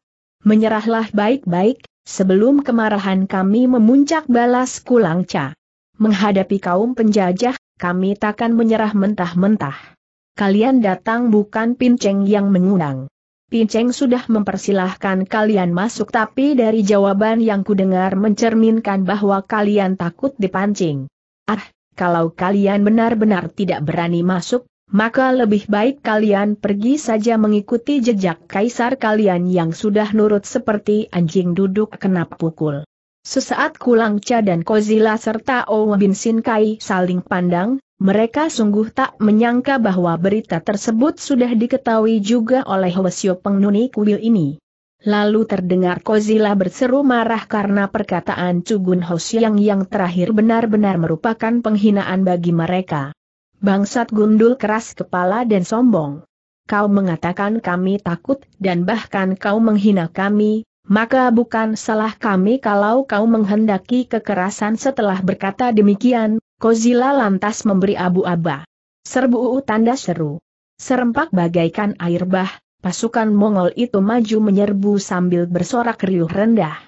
Menyerahlah baik-baik, sebelum kemarahan kami memuncak balas kulangca. Menghadapi kaum penjajah, kami takkan menyerah mentah-mentah. Kalian datang bukan Pinceng yang mengundang. Pinceng sudah mempersilahkan kalian masuk tapi dari jawaban yang kudengar mencerminkan bahwa kalian takut dipancing. Ah, kalau kalian benar-benar tidak berani masuk, maka lebih baik kalian pergi saja mengikuti jejak kaisar kalian yang sudah nurut seperti anjing duduk kena pukul. Sesaat Kulang Kulangca dan Kozila serta Owen bin Sinkai saling pandang, mereka sungguh tak menyangka bahwa berita tersebut sudah diketahui juga oleh Hwasyo pengnuni kuil ini. Lalu terdengar Kozila berseru marah karena perkataan Cugun Hosyang yang terakhir benar-benar merupakan penghinaan bagi mereka. Bangsat gundul keras kepala dan sombong. Kau mengatakan kami takut dan bahkan kau menghina kami, maka bukan salah kami kalau kau menghendaki kekerasan setelah berkata demikian, Kozila lantas memberi abu-aba. Serbu tanda seru. Serempak bagaikan air bah, pasukan Mongol itu maju menyerbu sambil bersorak riuh rendah.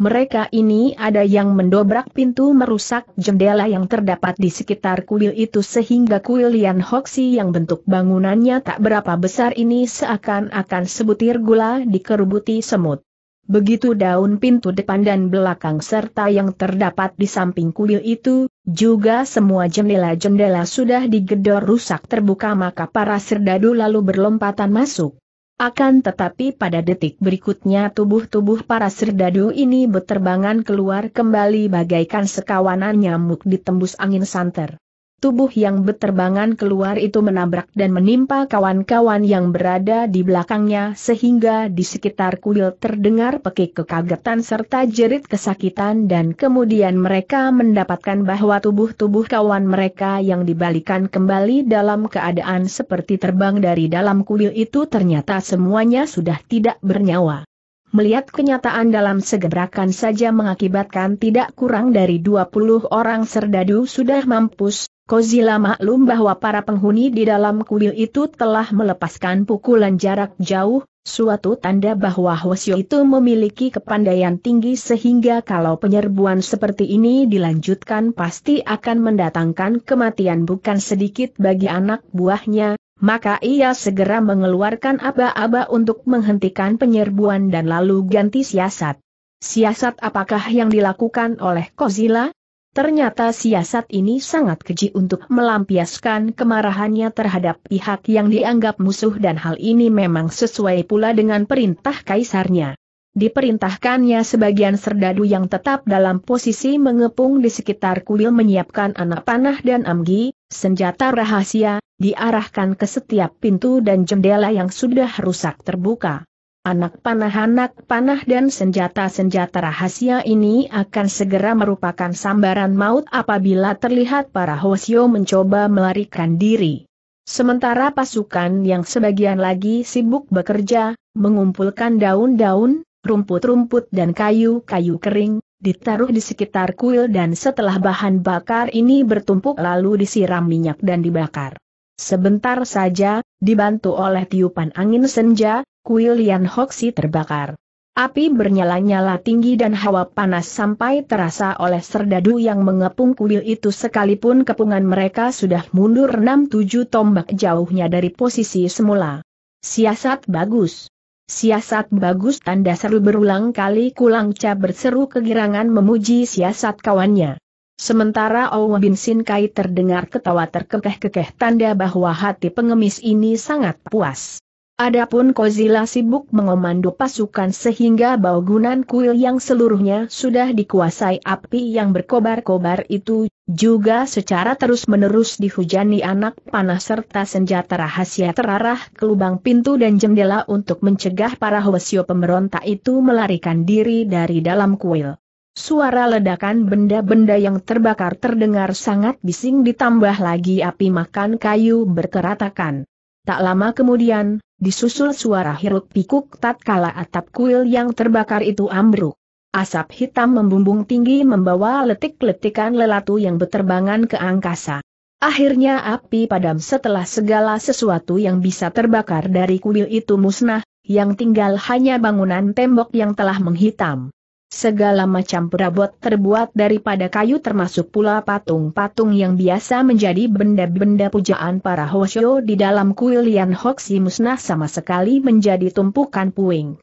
Mereka ini ada yang mendobrak pintu merusak jendela yang terdapat di sekitar kuil itu sehingga kuil Lian Hoxi yang bentuk bangunannya tak berapa besar ini seakan-akan sebutir gula dikerubuti semut. Begitu daun pintu depan dan belakang serta yang terdapat di samping kuil itu, juga semua jendela-jendela sudah digedor rusak terbuka maka para serdadu lalu berlompatan masuk. Akan tetapi pada detik berikutnya tubuh-tubuh para serdadu ini berterbangan keluar kembali bagaikan sekawanan nyamuk ditembus angin santer. Tubuh yang berterbangan keluar itu menabrak dan menimpa kawan-kawan yang berada di belakangnya sehingga di sekitar kuil terdengar pekik kekagetan serta jerit kesakitan dan kemudian mereka mendapatkan bahwa tubuh-tubuh kawan mereka yang dibalikan kembali dalam keadaan seperti terbang dari dalam kuil itu ternyata semuanya sudah tidak bernyawa melihat kenyataan dalam segebrakan saja mengakibatkan tidak kurang dari 20 orang serdadu sudah mampus, Kozila maklum bahwa para penghuni di dalam kuil itu telah melepaskan pukulan jarak jauh, suatu tanda bahwa Hwasyo itu memiliki kepandaian tinggi sehingga kalau penyerbuan seperti ini dilanjutkan pasti akan mendatangkan kematian bukan sedikit bagi anak buahnya, maka ia segera mengeluarkan aba-aba untuk menghentikan penyerbuan dan lalu ganti siasat. Siasat apakah yang dilakukan oleh Kozila? Ternyata siasat ini sangat keji untuk melampiaskan kemarahannya terhadap pihak yang dianggap musuh dan hal ini memang sesuai pula dengan perintah kaisarnya. Diperintahkannya sebagian serdadu yang tetap dalam posisi mengepung di sekitar kuil menyiapkan anak panah dan amgi, senjata rahasia, diarahkan ke setiap pintu dan jendela yang sudah rusak terbuka. Anak panah-anak panah dan senjata-senjata rahasia ini akan segera merupakan sambaran maut apabila terlihat para Hosio mencoba melarikan diri. Sementara pasukan yang sebagian lagi sibuk bekerja, mengumpulkan daun-daun, rumput-rumput dan kayu-kayu kering, ditaruh di sekitar kuil dan setelah bahan bakar ini bertumpuk lalu disiram minyak dan dibakar. Sebentar saja, dibantu oleh tiupan angin senja, kuil Lian Hoksi terbakar. Api bernyala-nyala tinggi dan hawa panas sampai terasa oleh serdadu yang mengepung kuil itu sekalipun kepungan mereka sudah mundur 6-7 tombak jauhnya dari posisi semula. Siasat bagus. Siasat bagus tanda seru berulang kali Kulangca berseru kegirangan memuji siasat kawannya. Sementara Owen Bin Sinkai terdengar ketawa terkekeh-kekeh tanda bahwa hati pengemis ini sangat puas. Adapun Kozila sibuk mengomando pasukan sehingga baugunan kuil yang seluruhnya sudah dikuasai api yang berkobar-kobar itu, juga secara terus-menerus dihujani anak panah serta senjata rahasia terarah ke lubang pintu dan jendela untuk mencegah para Hwasyo pemberontak itu melarikan diri dari dalam kuil. Suara ledakan benda-benda yang terbakar terdengar sangat bising ditambah lagi api makan kayu berkeratakan. Tak lama kemudian, disusul suara hiruk pikuk tatkala atap kuil yang terbakar itu ambruk. Asap hitam membumbung tinggi membawa letik-letikan lelatu yang beterbangan ke angkasa. Akhirnya api padam setelah segala sesuatu yang bisa terbakar dari kuil itu musnah, yang tinggal hanya bangunan tembok yang telah menghitam. Segala macam perabot terbuat daripada kayu termasuk pula patung-patung yang biasa menjadi benda-benda pujaan para Hoshio di dalam kuil kuilian si musnah sama sekali menjadi tumpukan puing.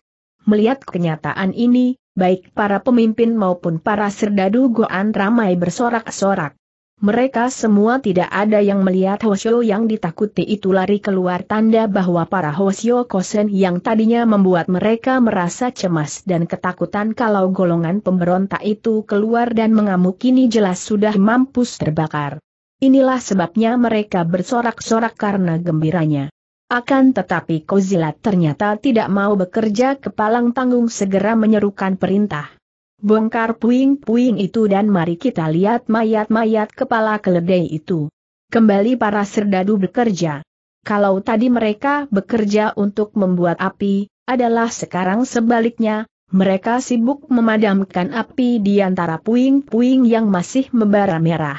Melihat kenyataan ini, baik para pemimpin maupun para serdadu Goan ramai bersorak-sorak. Mereka semua tidak ada yang melihat Hoshio yang ditakuti itu lari keluar tanda bahwa para Hoshio Kosen yang tadinya membuat mereka merasa cemas dan ketakutan kalau golongan pemberontak itu keluar dan mengamuk kini jelas sudah mampus terbakar. Inilah sebabnya mereka bersorak-sorak karena gembiranya. Akan tetapi Kozilat ternyata tidak mau bekerja kepalang tanggung segera menyerukan perintah. Bongkar puing-puing itu dan mari kita lihat mayat-mayat kepala keledai itu. Kembali para serdadu bekerja. Kalau tadi mereka bekerja untuk membuat api, adalah sekarang sebaliknya, mereka sibuk memadamkan api di antara puing-puing yang masih membara merah.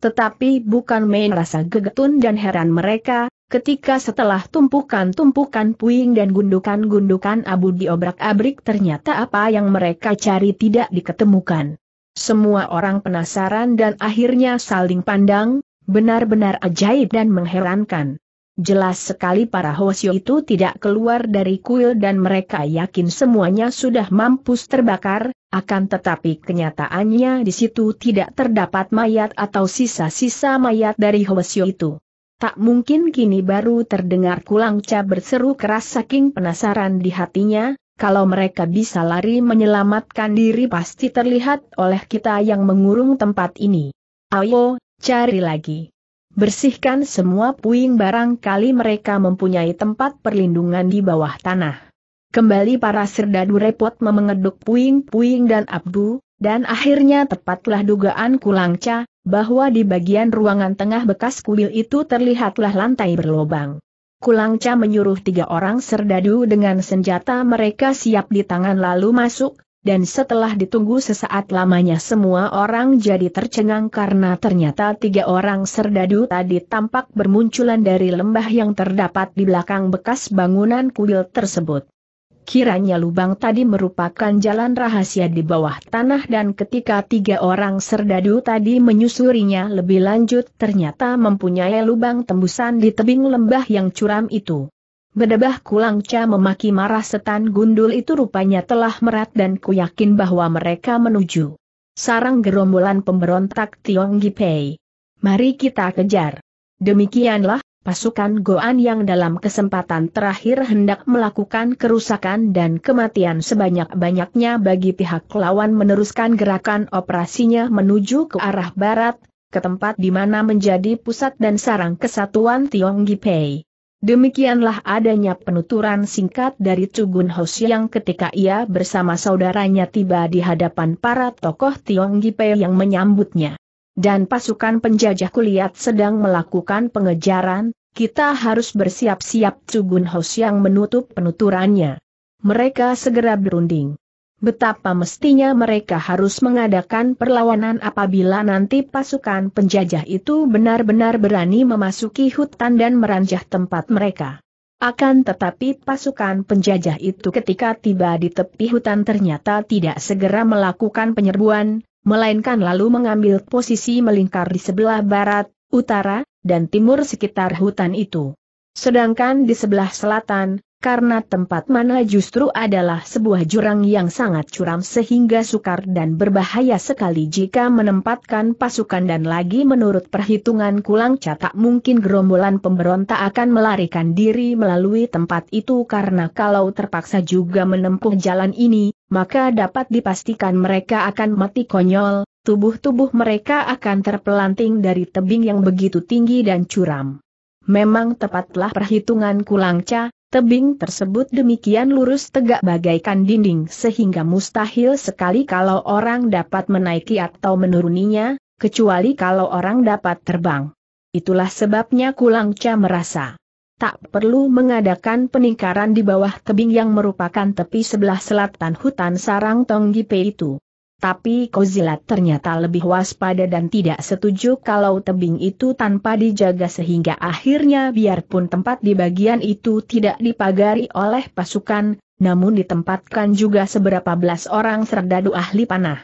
Tetapi bukan main rasa gegetun dan heran mereka, Ketika setelah tumpukan-tumpukan puing dan gundukan-gundukan abu diobrak-abrik ternyata apa yang mereka cari tidak diketemukan. Semua orang penasaran dan akhirnya saling pandang, benar-benar ajaib dan mengherankan. Jelas sekali para Hosyo itu tidak keluar dari kuil dan mereka yakin semuanya sudah mampus terbakar, akan tetapi kenyataannya di situ tidak terdapat mayat atau sisa-sisa mayat dari Hosyo itu. Tak mungkin kini baru terdengar Kulangca berseru keras saking penasaran di hatinya, kalau mereka bisa lari menyelamatkan diri pasti terlihat oleh kita yang mengurung tempat ini. Ayo, cari lagi. Bersihkan semua puing barang kali mereka mempunyai tempat perlindungan di bawah tanah. Kembali para serdadu repot memengeduk puing-puing dan abu, dan akhirnya tepatlah dugaan kulangca, bahwa di bagian ruangan tengah bekas kuil itu terlihatlah lantai berlobang. Kulangca menyuruh tiga orang serdadu dengan senjata mereka siap di tangan lalu masuk, dan setelah ditunggu sesaat lamanya semua orang jadi tercengang karena ternyata tiga orang serdadu tadi tampak bermunculan dari lembah yang terdapat di belakang bekas bangunan kuil tersebut. Kiranya lubang tadi merupakan jalan rahasia di bawah tanah dan ketika tiga orang serdadu tadi menyusurinya lebih lanjut ternyata mempunyai lubang tembusan di tebing lembah yang curam itu. Bedebah Kulangca memaki marah setan gundul itu rupanya telah merat dan kuyakin bahwa mereka menuju. Sarang gerombolan pemberontak Tiong Gipei. Mari kita kejar. Demikianlah pasukan Goan yang dalam kesempatan terakhir hendak melakukan kerusakan dan kematian sebanyak-banyaknya bagi pihak lawan meneruskan gerakan operasinya menuju ke arah barat, ke tempat di mana menjadi pusat dan sarang kesatuan Tiong Gipei. Demikianlah adanya penuturan singkat dari Cugun Ho yang ketika ia bersama saudaranya tiba di hadapan para tokoh Gipei yang menyambutnya. Dan pasukan penjajah kulihat sedang melakukan pengejaran, kita harus bersiap-siap Cugun Hos yang menutup penuturannya. Mereka segera berunding. Betapa mestinya mereka harus mengadakan perlawanan apabila nanti pasukan penjajah itu benar-benar berani memasuki hutan dan meranjah tempat mereka. Akan tetapi pasukan penjajah itu ketika tiba di tepi hutan ternyata tidak segera melakukan penyerbuan, melainkan lalu mengambil posisi melingkar di sebelah barat, utara, dan timur sekitar hutan itu. Sedangkan di sebelah selatan, karena tempat mana justru adalah sebuah jurang yang sangat curam sehingga sukar dan berbahaya sekali jika menempatkan pasukan dan lagi menurut perhitungan kulang tak mungkin gerombolan pemberontak akan melarikan diri melalui tempat itu karena kalau terpaksa juga menempuh jalan ini, maka dapat dipastikan mereka akan mati konyol, tubuh-tubuh mereka akan terpelanting dari tebing yang begitu tinggi dan curam. Memang tepatlah perhitungan kulangca, tebing tersebut demikian lurus tegak bagaikan dinding sehingga mustahil sekali kalau orang dapat menaiki atau menuruninya, kecuali kalau orang dapat terbang. Itulah sebabnya kulangca merasa tak perlu mengadakan peningkaran di bawah tebing yang merupakan tepi sebelah selatan hutan sarang tonggipe itu. Tapi Kozilat ternyata lebih waspada dan tidak setuju kalau tebing itu tanpa dijaga sehingga akhirnya biarpun tempat di bagian itu tidak dipagari oleh pasukan, namun ditempatkan juga seberapa belas orang serdadu ahli panah.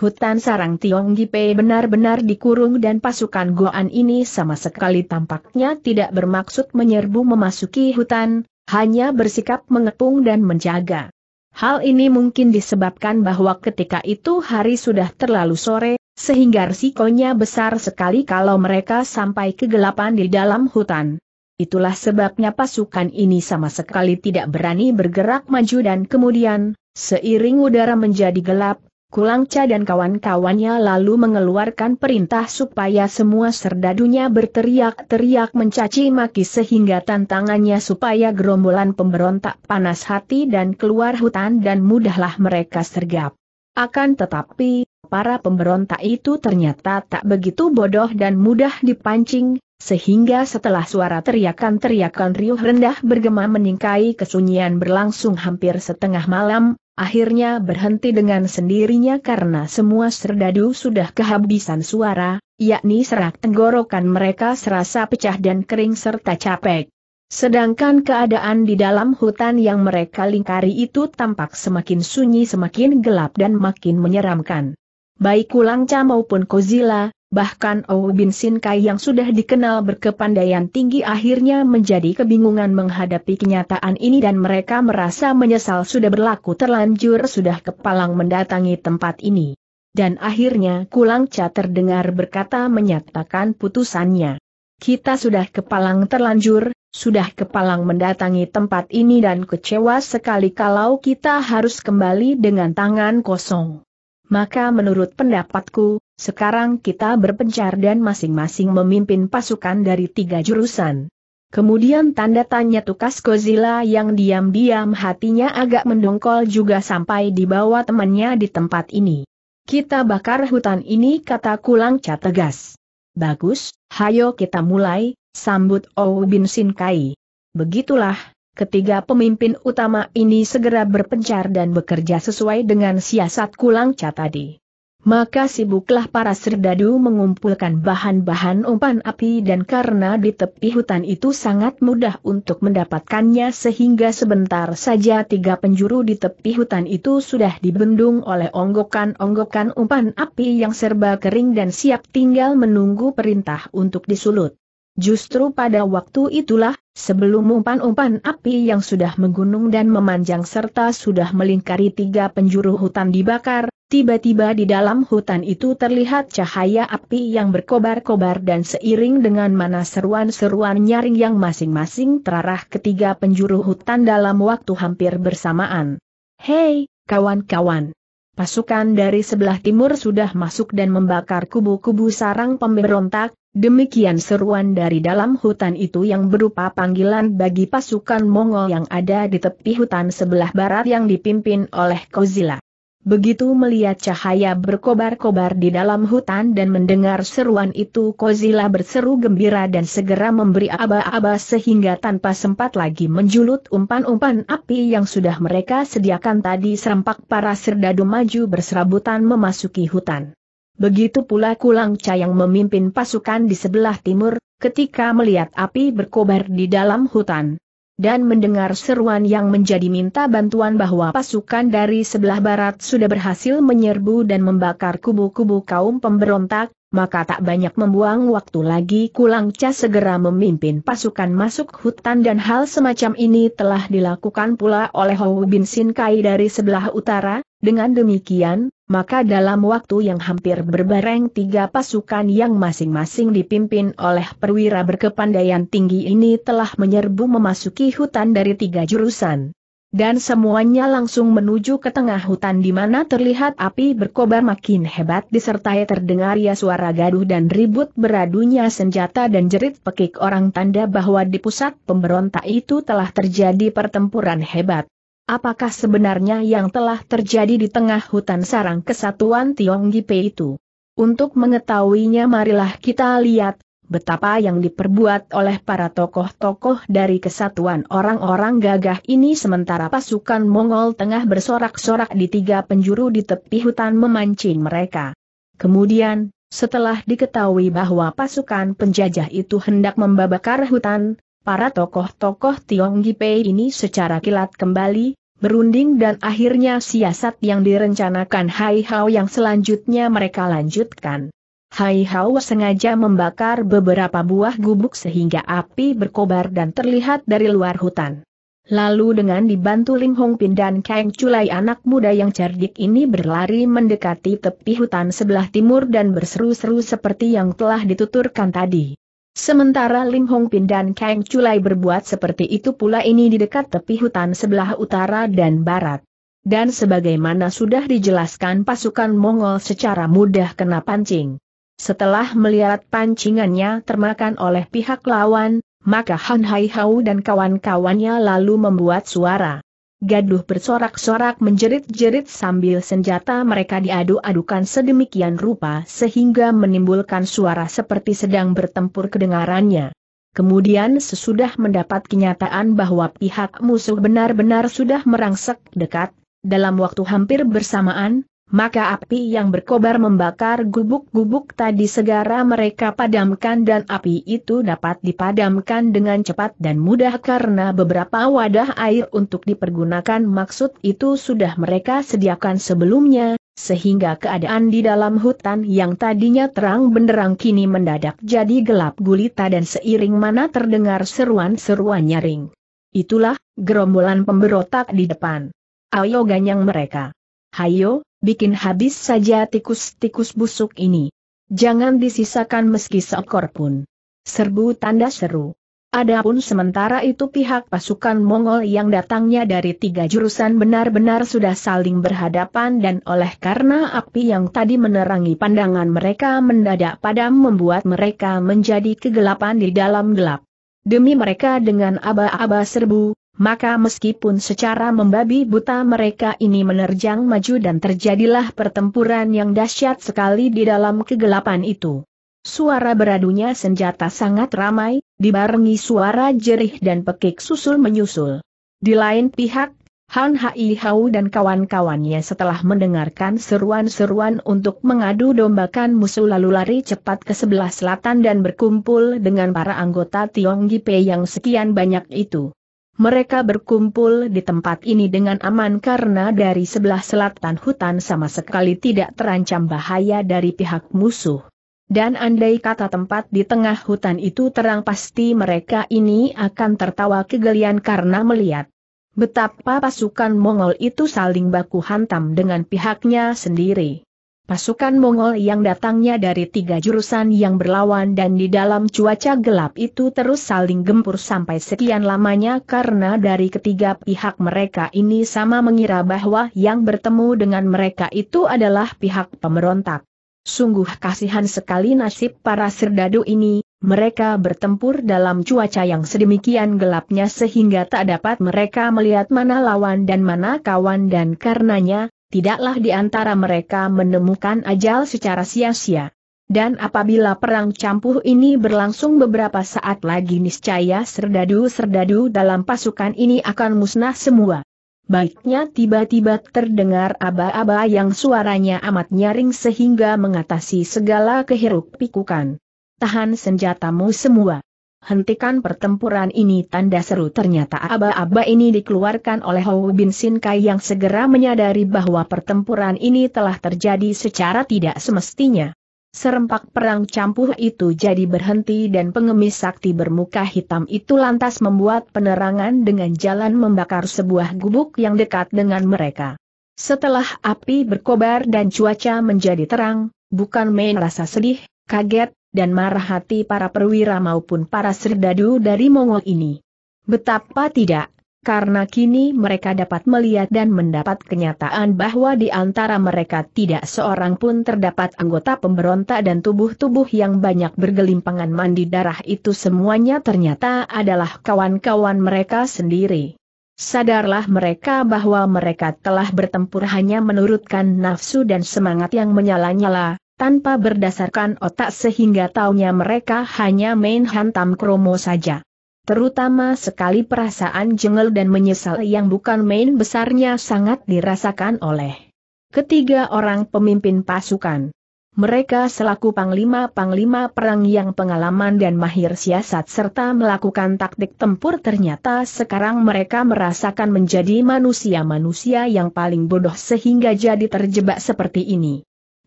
Hutan sarang Tiong Gipe benar-benar dikurung dan pasukan Goan ini sama sekali tampaknya tidak bermaksud menyerbu memasuki hutan, hanya bersikap mengepung dan menjaga. Hal ini mungkin disebabkan bahwa ketika itu hari sudah terlalu sore, sehingga risikonya besar sekali kalau mereka sampai kegelapan di dalam hutan. Itulah sebabnya pasukan ini sama sekali tidak berani bergerak maju dan kemudian, seiring udara menjadi gelap, Kulangca dan kawan-kawannya lalu mengeluarkan perintah supaya semua serdadunya berteriak-teriak mencaci maki sehingga tantangannya supaya gerombolan pemberontak panas hati dan keluar hutan dan mudahlah mereka sergap. Akan tetapi, para pemberontak itu ternyata tak begitu bodoh dan mudah dipancing, sehingga setelah suara teriakan-teriakan riuh rendah bergema meningkai kesunyian berlangsung hampir setengah malam, akhirnya berhenti dengan sendirinya karena semua serdadu sudah kehabisan suara, yakni serak tenggorokan mereka serasa pecah dan kering serta capek. Sedangkan keadaan di dalam hutan yang mereka lingkari itu tampak semakin sunyi semakin gelap dan makin menyeramkan. Baik Kulangca maupun Kozila, Bahkan Ou Bin Sin Kai yang sudah dikenal berkepandaian tinggi akhirnya menjadi kebingungan menghadapi kenyataan ini dan mereka merasa menyesal sudah berlaku terlanjur sudah kepalang mendatangi tempat ini. Dan akhirnya Kulang Kulangca terdengar berkata menyatakan putusannya. Kita sudah kepalang terlanjur, sudah kepalang mendatangi tempat ini dan kecewa sekali kalau kita harus kembali dengan tangan kosong. Maka menurut pendapatku, sekarang kita berpencar dan masing-masing memimpin pasukan dari tiga jurusan. Kemudian tanda tanya tukas Kozila yang diam-diam hatinya agak mendongkol juga sampai di bawah temannya di tempat ini. Kita bakar hutan ini kata Kulang Cha tegas. Bagus, hayo kita mulai, sambut Ou Bin Kai. Begitulah, ketiga pemimpin utama ini segera berpencar dan bekerja sesuai dengan siasat Kulang Cha tadi maka sibuklah para serdadu mengumpulkan bahan-bahan umpan api dan karena di tepi hutan itu sangat mudah untuk mendapatkannya sehingga sebentar saja tiga penjuru di tepi hutan itu sudah dibendung oleh onggokan-onggokan umpan api yang serba kering dan siap tinggal menunggu perintah untuk disulut. Justru pada waktu itulah, sebelum umpan-umpan api yang sudah menggunung dan memanjang serta sudah melingkari tiga penjuru hutan dibakar, Tiba-tiba di dalam hutan itu terlihat cahaya api yang berkobar-kobar dan seiring dengan mana seruan-seruan nyaring yang masing-masing terarah ketiga penjuru hutan dalam waktu hampir bersamaan. Hei, kawan-kawan! Pasukan dari sebelah timur sudah masuk dan membakar kubu-kubu sarang pemberontak, demikian seruan dari dalam hutan itu yang berupa panggilan bagi pasukan Mongol yang ada di tepi hutan sebelah barat yang dipimpin oleh Kozila. Begitu melihat cahaya berkobar-kobar di dalam hutan dan mendengar seruan itu Kozila berseru gembira dan segera memberi aba-aba sehingga tanpa sempat lagi menjulut umpan-umpan api yang sudah mereka sediakan tadi serempak para serdadu maju berserabutan memasuki hutan. Begitu pula Kulang Cayang memimpin pasukan di sebelah timur, ketika melihat api berkobar di dalam hutan, dan mendengar seruan yang menjadi minta bantuan bahwa pasukan dari sebelah barat sudah berhasil menyerbu dan membakar kubu-kubu kaum pemberontak, maka tak banyak membuang waktu lagi Kulangca segera memimpin pasukan masuk hutan dan hal semacam ini telah dilakukan pula oleh Hou Bin Sin Kai dari sebelah utara, dengan demikian, maka dalam waktu yang hampir berbareng tiga pasukan yang masing-masing dipimpin oleh perwira berkepandaian tinggi ini telah menyerbu memasuki hutan dari tiga jurusan. Dan semuanya langsung menuju ke tengah hutan di mana terlihat api berkobar makin hebat disertai terdengar ya suara gaduh dan ribut beradunya senjata dan jerit pekik orang tanda bahwa di pusat pemberontak itu telah terjadi pertempuran hebat apakah sebenarnya yang telah terjadi di tengah hutan sarang kesatuan Gipe itu. Untuk mengetahuinya marilah kita lihat, betapa yang diperbuat oleh para tokoh-tokoh dari kesatuan orang-orang gagah ini sementara pasukan Mongol tengah bersorak-sorak di tiga penjuru di tepi hutan memancing mereka. Kemudian, setelah diketahui bahwa pasukan penjajah itu hendak membabakar hutan, para tokoh-tokoh Gipe ini secara kilat kembali, berunding dan akhirnya siasat yang direncanakan Hai Hao yang selanjutnya mereka lanjutkan. Hai Hao sengaja membakar beberapa buah gubuk sehingga api berkobar dan terlihat dari luar hutan. Lalu dengan dibantu Lim Hong Pin dan Kang Chulai anak muda yang cerdik ini berlari mendekati tepi hutan sebelah timur dan berseru-seru seperti yang telah dituturkan tadi. Sementara Lim Hong Pin dan Kang Chulai berbuat seperti itu pula ini di dekat tepi hutan sebelah utara dan barat. Dan sebagaimana sudah dijelaskan pasukan Mongol secara mudah kena pancing. Setelah melihat pancingannya termakan oleh pihak lawan, maka Han Hai Hao dan kawan-kawannya lalu membuat suara. Gaduh bersorak-sorak menjerit-jerit sambil senjata mereka diadu-adukan sedemikian rupa sehingga menimbulkan suara seperti sedang bertempur kedengarannya. Kemudian sesudah mendapat kenyataan bahwa pihak musuh benar-benar sudah merangsek dekat, dalam waktu hampir bersamaan, maka api yang berkobar membakar gubuk-gubuk tadi segera mereka padamkan dan api itu dapat dipadamkan dengan cepat dan mudah karena beberapa wadah air untuk dipergunakan maksud itu sudah mereka sediakan sebelumnya, sehingga keadaan di dalam hutan yang tadinya terang benderang kini mendadak jadi gelap gulita dan seiring mana terdengar seruan-seruan nyaring. Itulah, gerombolan pemberontak di depan. Ayo ganyang mereka. Hayo, bikin habis saja tikus-tikus busuk ini. Jangan disisakan meski seekor pun. Serbu tanda seru. Adapun sementara itu pihak pasukan Mongol yang datangnya dari tiga jurusan benar-benar sudah saling berhadapan dan oleh karena api yang tadi menerangi pandangan mereka mendadak padam membuat mereka menjadi kegelapan di dalam gelap. Demi mereka dengan aba-aba serbu, maka meskipun secara membabi buta mereka ini menerjang maju dan terjadilah pertempuran yang dahsyat sekali di dalam kegelapan itu. Suara beradunya senjata sangat ramai, dibarengi suara jerih dan pekik susul menyusul. Di lain pihak, Han Hai Hau dan kawan-kawannya setelah mendengarkan seruan-seruan untuk mengadu dombakan musuh lalu lari cepat ke sebelah selatan dan berkumpul dengan para anggota Tiong Gipe yang sekian banyak itu mereka berkumpul di tempat ini dengan aman karena dari sebelah selatan hutan sama sekali tidak terancam bahaya dari pihak musuh. Dan andai kata tempat di tengah hutan itu terang pasti mereka ini akan tertawa kegelian karena melihat betapa pasukan Mongol itu saling baku hantam dengan pihaknya sendiri pasukan Mongol yang datangnya dari tiga jurusan yang berlawan dan di dalam cuaca gelap itu terus saling gempur sampai sekian lamanya karena dari ketiga pihak mereka ini sama mengira bahwa yang bertemu dengan mereka itu adalah pihak pemberontak. Sungguh kasihan sekali nasib para serdadu ini, mereka bertempur dalam cuaca yang sedemikian gelapnya sehingga tak dapat mereka melihat mana lawan dan mana kawan dan karenanya, tidaklah di antara mereka menemukan ajal secara sia-sia. Dan apabila perang campuh ini berlangsung beberapa saat lagi niscaya serdadu-serdadu dalam pasukan ini akan musnah semua. Baiknya tiba-tiba terdengar aba-aba yang suaranya amat nyaring sehingga mengatasi segala kehirup pikukan. Tahan senjatamu semua hentikan pertempuran ini tanda seru ternyata aba-aba ini dikeluarkan oleh Hou Bin Sin Kai yang segera menyadari bahwa pertempuran ini telah terjadi secara tidak semestinya. Serempak perang campuh itu jadi berhenti dan pengemis sakti bermuka hitam itu lantas membuat penerangan dengan jalan membakar sebuah gubuk yang dekat dengan mereka. Setelah api berkobar dan cuaca menjadi terang, bukan main rasa sedih, kaget, dan marah hati para perwira maupun para serdadu dari Mongol ini. Betapa tidak, karena kini mereka dapat melihat dan mendapat kenyataan bahwa di antara mereka tidak seorang pun terdapat anggota pemberontak dan tubuh-tubuh yang banyak bergelimpangan mandi darah itu semuanya ternyata adalah kawan-kawan mereka sendiri. Sadarlah mereka bahwa mereka telah bertempur hanya menurutkan nafsu dan semangat yang menyala-nyala, tanpa berdasarkan otak sehingga taunya mereka hanya main hantam kromo saja. Terutama sekali perasaan jengel dan menyesal yang bukan main besarnya sangat dirasakan oleh ketiga orang pemimpin pasukan. Mereka selaku panglima-panglima perang yang pengalaman dan mahir siasat serta melakukan taktik tempur ternyata sekarang mereka merasakan menjadi manusia-manusia yang paling bodoh sehingga jadi terjebak seperti ini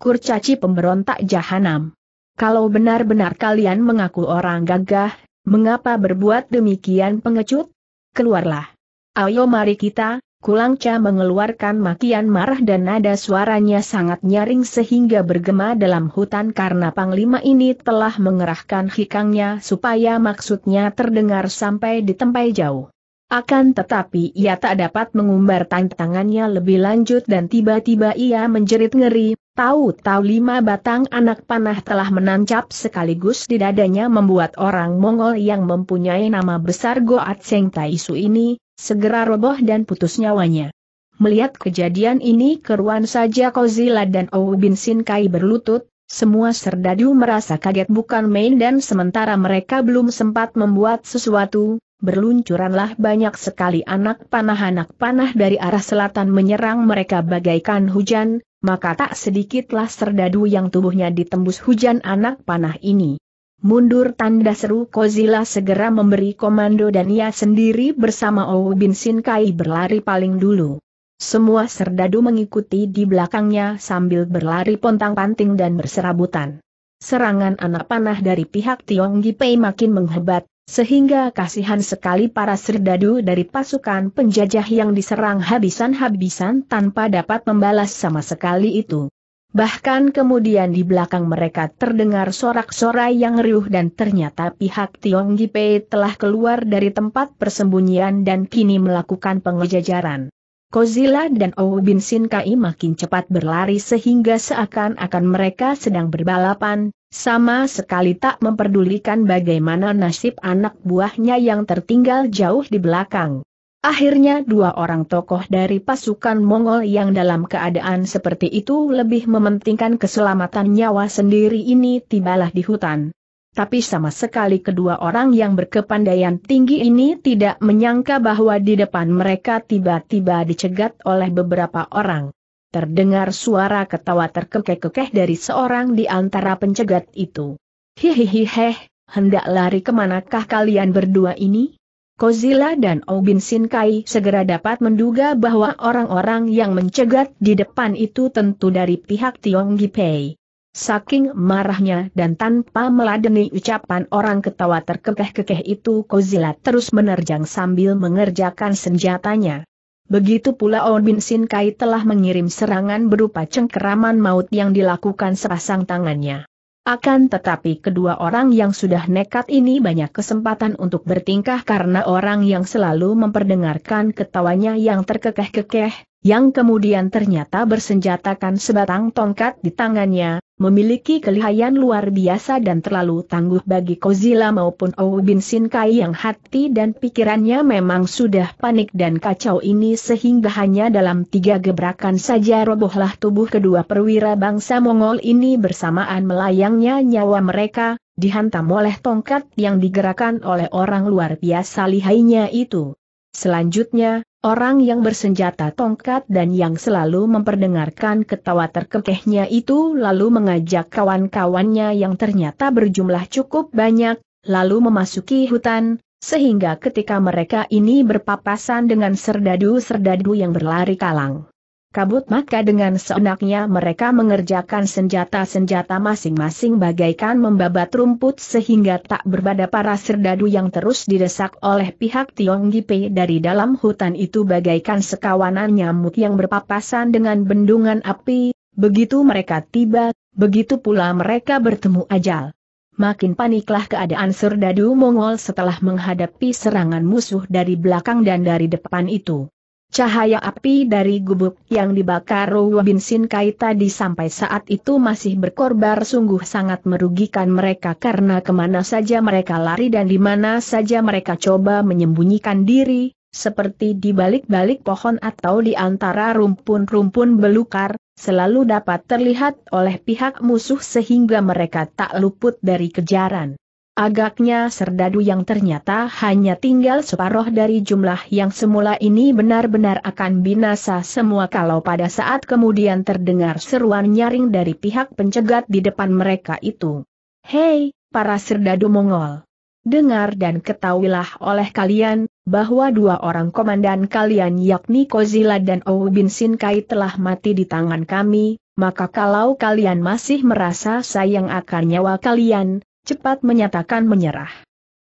kurcaci pemberontak jahanam. Kalau benar-benar kalian mengaku orang gagah, mengapa berbuat demikian pengecut? Keluarlah. Ayo mari kita, Kulangca mengeluarkan makian marah dan nada suaranya sangat nyaring sehingga bergema dalam hutan karena Panglima ini telah mengerahkan hikangnya supaya maksudnya terdengar sampai di tempat jauh. Akan tetapi ia tak dapat mengumbar tantangannya lebih lanjut dan tiba-tiba ia menjerit ngeri, Tahu-tahu lima batang anak panah telah menancap sekaligus di dadanya membuat orang Mongol yang mempunyai nama besar Goat Seng Taisu ini, segera roboh dan putus nyawanya. Melihat kejadian ini keruan saja Kozila dan Ou Bin Kai berlutut, semua serdadu merasa kaget bukan main dan sementara mereka belum sempat membuat sesuatu, berluncuranlah banyak sekali anak panah-anak panah dari arah selatan menyerang mereka bagaikan hujan, maka tak sedikitlah serdadu yang tubuhnya ditembus hujan anak panah ini. Mundur tanda seru Kozila segera memberi komando dan ia sendiri bersama Owo Bin Sinkai Kai berlari paling dulu. Semua serdadu mengikuti di belakangnya sambil berlari pontang-panting dan berserabutan. Serangan anak panah dari pihak Tiong Gipei makin menghebat, sehingga kasihan sekali para serdadu dari pasukan penjajah yang diserang habisan-habisan tanpa dapat membalas sama sekali itu. Bahkan kemudian di belakang mereka terdengar sorak-sorai yang riuh dan ternyata pihak Tiong Gipei telah keluar dari tempat persembunyian dan kini melakukan pengejajaran. Kozila dan Oh Bin Kai makin cepat berlari sehingga seakan-akan mereka sedang berbalapan, sama sekali tak memperdulikan bagaimana nasib anak buahnya yang tertinggal jauh di belakang. Akhirnya dua orang tokoh dari pasukan Mongol yang dalam keadaan seperti itu lebih mementingkan keselamatan nyawa sendiri ini tibalah di hutan tapi sama sekali kedua orang yang berkepandaian tinggi ini tidak menyangka bahwa di depan mereka tiba-tiba dicegat oleh beberapa orang. Terdengar suara ketawa terkekeh-kekeh dari seorang di antara pencegat itu. Hihihi heh, hendak lari kemanakah kalian berdua ini? Kozila dan Obin Sinkai segera dapat menduga bahwa orang-orang yang mencegat di depan itu tentu dari pihak Tiong Gipei. Saking marahnya dan tanpa meladeni ucapan orang ketawa terkekeh-kekeh itu Kozila terus menerjang sambil mengerjakan senjatanya. Begitu pula On Bin Sin Kai telah mengirim serangan berupa cengkeraman maut yang dilakukan sepasang tangannya. Akan tetapi kedua orang yang sudah nekat ini banyak kesempatan untuk bertingkah karena orang yang selalu memperdengarkan ketawanya yang terkekeh-kekeh, yang kemudian ternyata bersenjatakan sebatang tongkat di tangannya, memiliki kelihayan luar biasa dan terlalu tangguh bagi Kozila maupun Ou Bin Sin Kai yang hati dan pikirannya memang sudah panik dan kacau ini sehingga hanya dalam tiga gebrakan saja robohlah tubuh kedua perwira bangsa Mongol ini bersamaan melayangnya nyawa mereka, dihantam oleh tongkat yang digerakkan oleh orang luar biasa lihainya itu. Selanjutnya, Orang yang bersenjata tongkat dan yang selalu memperdengarkan ketawa terkekehnya itu lalu mengajak kawan-kawannya yang ternyata berjumlah cukup banyak, lalu memasuki hutan, sehingga ketika mereka ini berpapasan dengan serdadu-serdadu yang berlari kalang kabut maka dengan seenaknya mereka mengerjakan senjata-senjata masing-masing bagaikan membabat rumput sehingga tak berbada para serdadu yang terus didesak oleh pihak Tiong Gipe dari dalam hutan itu bagaikan sekawanan nyamuk yang berpapasan dengan bendungan api, begitu mereka tiba, begitu pula mereka bertemu ajal. Makin paniklah keadaan serdadu Mongol setelah menghadapi serangan musuh dari belakang dan dari depan itu. Cahaya api dari gubuk yang dibakar Ruwa bin Sinkai tadi sampai saat itu masih berkorbar sungguh sangat merugikan mereka karena kemana saja mereka lari dan di mana saja mereka coba menyembunyikan diri, seperti di balik-balik pohon atau di antara rumpun-rumpun belukar, selalu dapat terlihat oleh pihak musuh sehingga mereka tak luput dari kejaran. Agaknya serdadu yang ternyata hanya tinggal separoh dari jumlah yang semula ini benar-benar akan binasa semua kalau pada saat kemudian terdengar seruan nyaring dari pihak pencegat di depan mereka itu. Hei, para serdadu Mongol! Dengar dan ketahuilah oleh kalian, bahwa dua orang komandan kalian yakni Kozila dan Ou Sinkai telah mati di tangan kami, maka kalau kalian masih merasa sayang akan nyawa kalian, cepat menyatakan menyerah.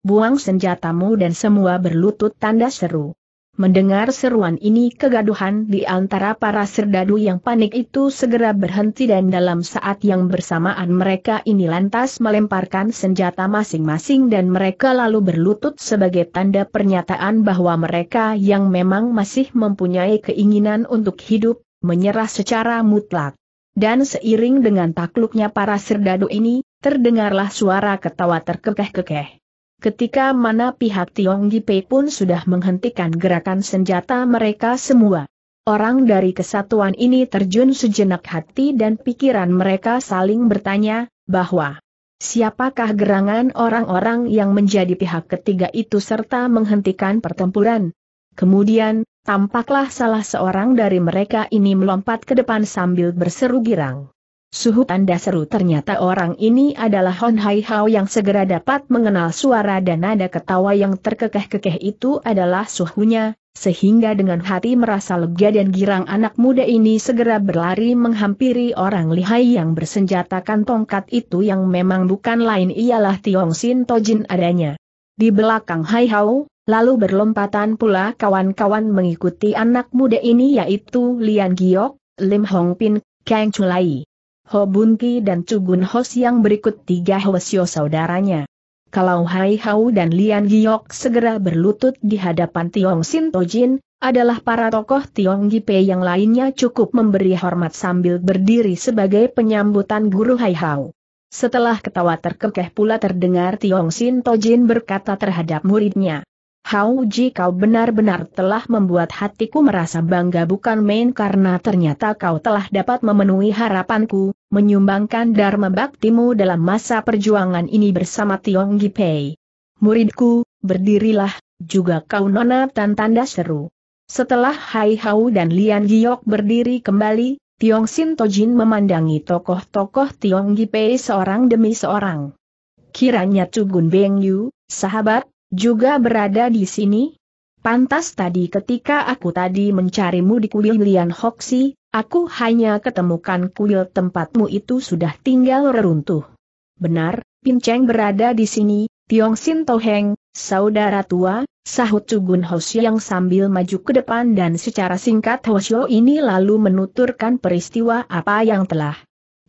Buang senjatamu dan semua berlutut tanda seru. Mendengar seruan ini kegaduhan di antara para serdadu yang panik itu segera berhenti dan dalam saat yang bersamaan mereka ini lantas melemparkan senjata masing-masing dan mereka lalu berlutut sebagai tanda pernyataan bahwa mereka yang memang masih mempunyai keinginan untuk hidup, menyerah secara mutlak. Dan seiring dengan takluknya para serdadu ini, terdengarlah suara ketawa terkekeh-kekeh. Ketika mana pihak Tiong Gipe pun sudah menghentikan gerakan senjata mereka semua. Orang dari kesatuan ini terjun sejenak hati dan pikiran mereka saling bertanya, bahwa siapakah gerangan orang-orang yang menjadi pihak ketiga itu serta menghentikan pertempuran. Kemudian, tampaklah salah seorang dari mereka ini melompat ke depan sambil berseru girang. Suhu tanda seru ternyata orang ini adalah Hon Hai Hao yang segera dapat mengenal suara dan nada ketawa yang terkekeh-kekeh itu adalah suhunya, sehingga dengan hati merasa lega dan girang anak muda ini segera berlari menghampiri orang lihai yang bersenjatakan tongkat itu yang memang bukan lain ialah Tiong Sin Tojin adanya. Di belakang Hai Hao, lalu berlompatan pula kawan-kawan mengikuti anak muda ini yaitu Lian Giok, Lim Hong Pin, Kang Chulai. Ho Ki dan Cugun Hos yang berikut tiga Hwasyo saudaranya. Kalau Hai Hau dan Lian Giok segera berlutut di hadapan Tiong Sin Tojin, adalah para tokoh Tiong Gipe yang lainnya cukup memberi hormat sambil berdiri sebagai penyambutan guru Hai Hau. Setelah ketawa terkekeh pula terdengar Tiong Sin Tojin berkata terhadap muridnya. Hauji kau benar-benar telah membuat hatiku merasa bangga bukan main karena ternyata kau telah dapat memenuhi harapanku, menyumbangkan dharma baktimu dalam masa perjuangan ini bersama Tiong Gipei. Muridku, berdirilah, juga kau nona tan tanda seru. Setelah Hai Hau dan Lian Giok berdiri kembali, Tiong Sin Tojin memandangi tokoh-tokoh Tiong Gipei seorang demi seorang. Kiranya Cugun Beng Yu, sahabat, juga berada di sini? Pantas tadi ketika aku tadi mencarimu di kuil Lian Hoksi, aku hanya ketemukan kuil tempatmu itu sudah tinggal reruntuh. Benar, Pinceng berada di sini, Tiong Sin Toheng, saudara tua, sahut Cugun Hoshi yang sambil maju ke depan dan secara singkat Hoshi ini lalu menuturkan peristiwa apa yang telah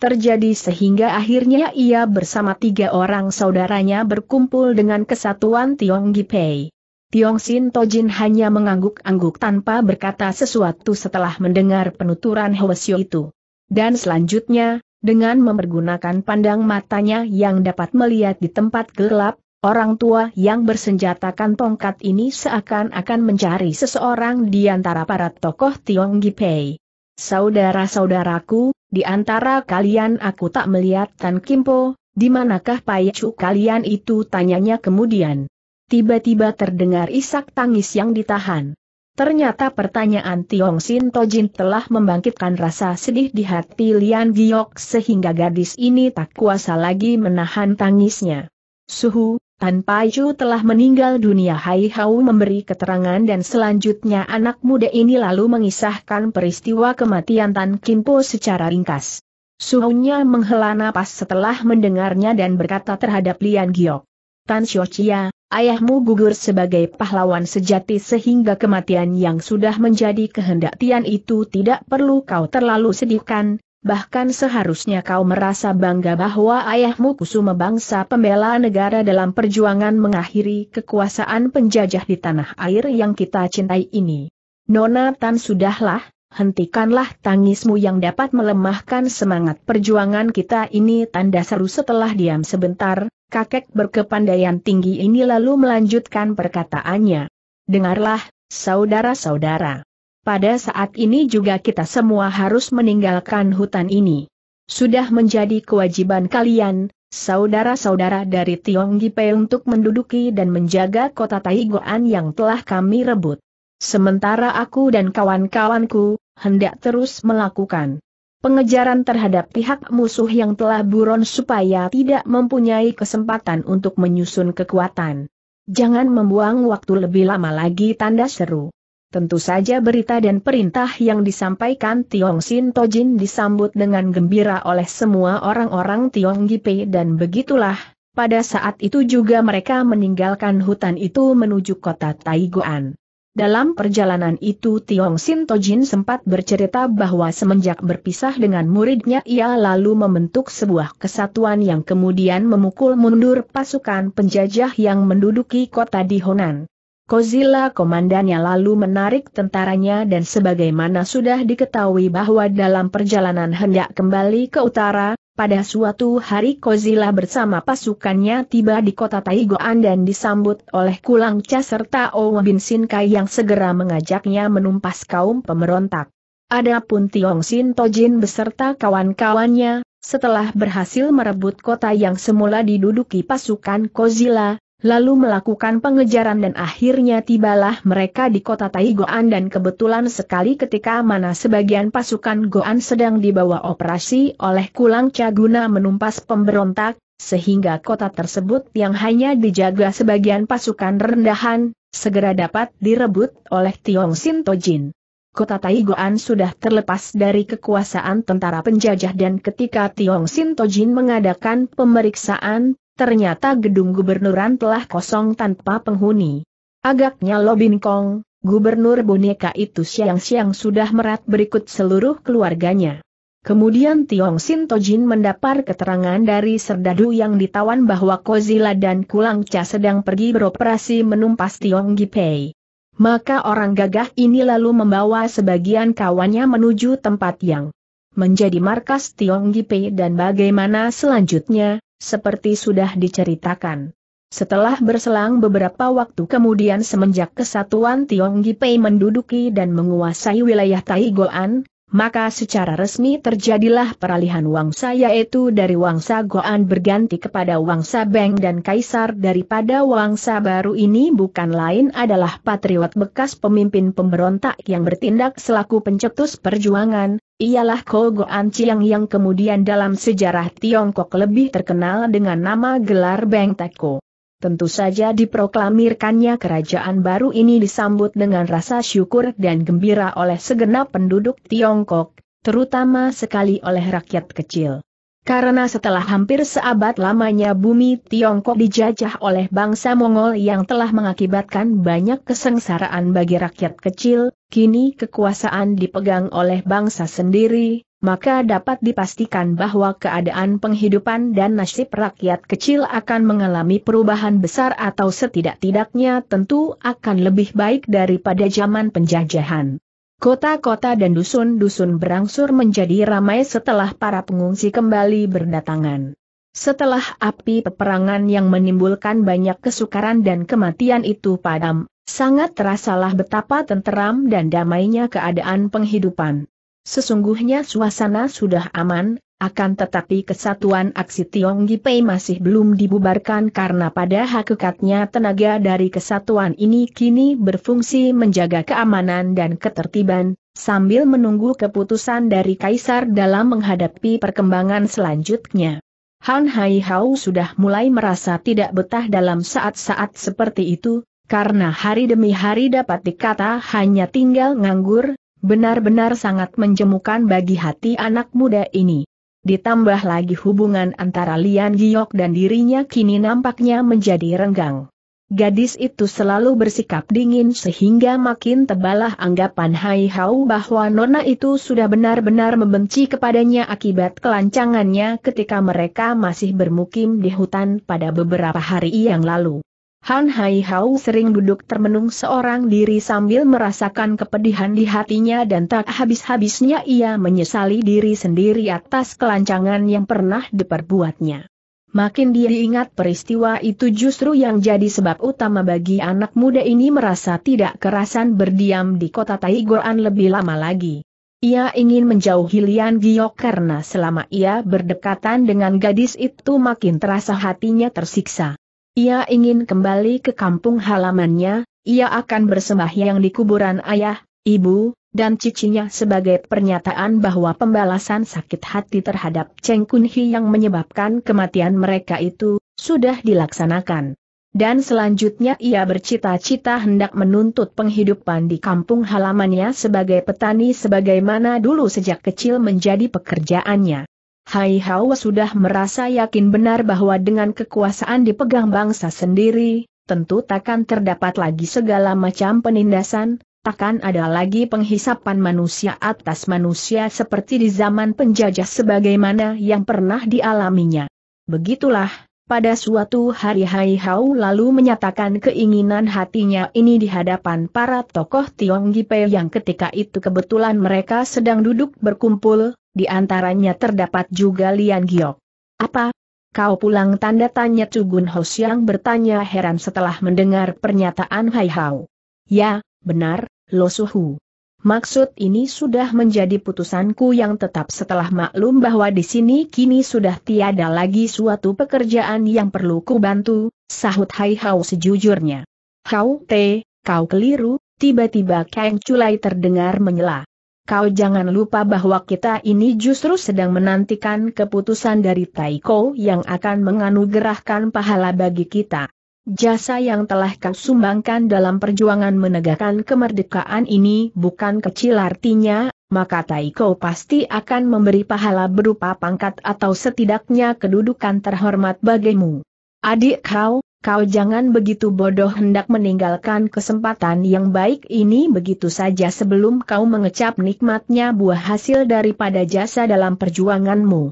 terjadi sehingga akhirnya ia bersama tiga orang saudaranya berkumpul dengan kesatuan Tiong Gipei. Tiong Sin Tojin hanya mengangguk-angguk tanpa berkata sesuatu setelah mendengar penuturan Hwasyo itu. Dan selanjutnya, dengan mempergunakan pandang matanya yang dapat melihat di tempat gelap, Orang tua yang bersenjatakan tongkat ini seakan-akan mencari seseorang di antara para tokoh Tiong Gipei. Saudara-saudaraku, di antara kalian aku tak melihat Tan Kimpo, di manakah Payacu kalian itu tanyanya kemudian. Tiba-tiba terdengar isak tangis yang ditahan. Ternyata pertanyaan Tiong Sin Tojin telah membangkitkan rasa sedih di hati Lian Giok sehingga gadis ini tak kuasa lagi menahan tangisnya. Suhu, Tan Paju telah meninggal dunia Hai Hau memberi keterangan dan selanjutnya anak muda ini lalu mengisahkan peristiwa kematian Tan Kim Po secara ringkas. Suhunya menghela napas setelah mendengarnya dan berkata terhadap Lian Giok. Tan Xiochia, ayahmu gugur sebagai pahlawan sejati sehingga kematian yang sudah menjadi kehendak Tian itu tidak perlu kau terlalu sedihkan, bahkan seharusnya kau merasa bangga bahwa ayahmu kusuma bangsa pembela negara dalam perjuangan mengakhiri kekuasaan penjajah di tanah air yang kita cintai ini. Nona Tan sudahlah, hentikanlah tangismu yang dapat melemahkan semangat perjuangan kita ini tanda seru setelah diam sebentar, kakek berkepandaian tinggi ini lalu melanjutkan perkataannya. Dengarlah, saudara-saudara pada saat ini juga kita semua harus meninggalkan hutan ini. Sudah menjadi kewajiban kalian, saudara-saudara dari Tiong Gipe untuk menduduki dan menjaga kota Taigoan yang telah kami rebut. Sementara aku dan kawan-kawanku, hendak terus melakukan pengejaran terhadap pihak musuh yang telah buron supaya tidak mempunyai kesempatan untuk menyusun kekuatan. Jangan membuang waktu lebih lama lagi tanda seru. Tentu saja berita dan perintah yang disampaikan Tiong Sin Tojin disambut dengan gembira oleh semua orang-orang Tiong Gipe dan begitulah, pada saat itu juga mereka meninggalkan hutan itu menuju kota Taiguan. Dalam perjalanan itu Tiong Sin Tojin sempat bercerita bahwa semenjak berpisah dengan muridnya ia lalu membentuk sebuah kesatuan yang kemudian memukul mundur pasukan penjajah yang menduduki kota di Honan. Kozila komandannya lalu menarik tentaranya dan sebagaimana sudah diketahui bahwa dalam perjalanan hendak kembali ke utara, pada suatu hari Kozila bersama pasukannya tiba di kota Taigoan dan disambut oleh Kulang Cha serta Owa Bin Sinkai yang segera mengajaknya menumpas kaum pemberontak. Adapun Tiong Sin Tojin beserta kawan-kawannya, setelah berhasil merebut kota yang semula diduduki pasukan Kozila, lalu melakukan pengejaran dan akhirnya tibalah mereka di kota Taigoan dan kebetulan sekali ketika mana sebagian pasukan Goan sedang dibawa operasi oleh Kulang Caguna menumpas pemberontak, sehingga kota tersebut yang hanya dijaga sebagian pasukan rendahan, segera dapat direbut oleh Tiong Sintojin. Kota Taigoan sudah terlepas dari kekuasaan tentara penjajah dan ketika Tiong Sintojin mengadakan pemeriksaan, ternyata gedung gubernuran telah kosong tanpa penghuni. Agaknya Lo Kong, gubernur boneka itu siang-siang sudah merat berikut seluruh keluarganya. Kemudian Tiong Tojin mendapat keterangan dari Serdadu yang ditawan bahwa Kozila dan Kulang Cha sedang pergi beroperasi menumpas Tiong Gipei. Maka orang gagah ini lalu membawa sebagian kawannya menuju tempat yang menjadi markas Tiong Gipei dan bagaimana selanjutnya, seperti sudah diceritakan. Setelah berselang beberapa waktu kemudian semenjak kesatuan Tionggi Pei menduduki dan menguasai wilayah Taigoan, maka secara resmi terjadilah peralihan wangsa yaitu dari wangsa Goan berganti kepada wangsa Beng dan Kaisar daripada wangsa baru ini bukan lain adalah patriot bekas pemimpin pemberontak yang bertindak selaku pencetus perjuangan, ialah Ko Goan Chiang yang kemudian dalam sejarah Tiongkok lebih terkenal dengan nama gelar Beng Teko. Tentu saja diproklamirkannya kerajaan baru ini disambut dengan rasa syukur dan gembira oleh segenap penduduk Tiongkok, terutama sekali oleh rakyat kecil. Karena setelah hampir seabad lamanya bumi Tiongkok dijajah oleh bangsa Mongol yang telah mengakibatkan banyak kesengsaraan bagi rakyat kecil, kini kekuasaan dipegang oleh bangsa sendiri, maka dapat dipastikan bahwa keadaan penghidupan dan nasib rakyat kecil akan mengalami perubahan besar atau setidak-tidaknya tentu akan lebih baik daripada zaman penjajahan. Kota-kota dan dusun-dusun berangsur menjadi ramai setelah para pengungsi kembali berdatangan. Setelah api peperangan yang menimbulkan banyak kesukaran dan kematian itu padam, sangat terasalah betapa tenteram dan damainya keadaan penghidupan. Sesungguhnya suasana sudah aman, akan tetapi kesatuan aksi Tiong Gipei masih belum dibubarkan karena pada hakikatnya tenaga dari kesatuan ini kini berfungsi menjaga keamanan dan ketertiban, sambil menunggu keputusan dari Kaisar dalam menghadapi perkembangan selanjutnya. Han Hai Hao sudah mulai merasa tidak betah dalam saat-saat seperti itu, karena hari demi hari dapat dikata hanya tinggal nganggur, benar-benar sangat menjemukan bagi hati anak muda ini. Ditambah lagi hubungan antara Lian Giok dan dirinya kini nampaknya menjadi renggang. Gadis itu selalu bersikap dingin sehingga makin tebalah anggapan Hai Hao bahwa Nona itu sudah benar-benar membenci kepadanya akibat kelancangannya ketika mereka masih bermukim di hutan pada beberapa hari yang lalu. Han Hai Hao sering duduk termenung seorang diri sambil merasakan kepedihan di hatinya dan tak habis-habisnya ia menyesali diri sendiri atas kelancangan yang pernah diperbuatnya. Makin dia diingat peristiwa itu justru yang jadi sebab utama bagi anak muda ini merasa tidak kerasan berdiam di kota Taigoan lebih lama lagi. Ia ingin menjauhi Lian Giok karena selama ia berdekatan dengan gadis itu makin terasa hatinya tersiksa. Ia ingin kembali ke kampung halamannya, ia akan bersembahyang di kuburan ayah, ibu, dan cicinya sebagai pernyataan bahwa pembalasan sakit hati terhadap Cheng Kunhi yang menyebabkan kematian mereka itu, sudah dilaksanakan. Dan selanjutnya ia bercita-cita hendak menuntut penghidupan di kampung halamannya sebagai petani sebagaimana dulu sejak kecil menjadi pekerjaannya. Hai Hawa sudah merasa yakin benar bahwa dengan kekuasaan dipegang bangsa sendiri, tentu takkan terdapat lagi segala macam penindasan, takkan ada lagi penghisapan manusia atas manusia seperti di zaman penjajah sebagaimana yang pernah dialaminya. Begitulah, pada suatu hari Hai Hau lalu menyatakan keinginan hatinya ini di hadapan para tokoh Tiong Gipe yang ketika itu kebetulan mereka sedang duduk berkumpul, di antaranya terdapat juga Lian Giok. Apa? Kau pulang tanda tanya Tugun Ho yang bertanya heran setelah mendengar pernyataan Hai Hao. Ya, benar, Lo Suhu. Maksud ini sudah menjadi putusanku yang tetap setelah maklum bahwa di sini kini sudah tiada lagi suatu pekerjaan yang perlu ku bantu, sahut Hai Hao sejujurnya. Hao Te, kau keliru, tiba-tiba Kang Chulai terdengar menyela kau jangan lupa bahwa kita ini justru sedang menantikan keputusan dari Taiko yang akan menganugerahkan pahala bagi kita. Jasa yang telah kau sumbangkan dalam perjuangan menegakkan kemerdekaan ini bukan kecil artinya, maka Taiko pasti akan memberi pahala berupa pangkat atau setidaknya kedudukan terhormat bagimu. Adik kau, Kau jangan begitu bodoh hendak meninggalkan kesempatan yang baik ini begitu saja sebelum kau mengecap nikmatnya buah hasil daripada jasa dalam perjuanganmu.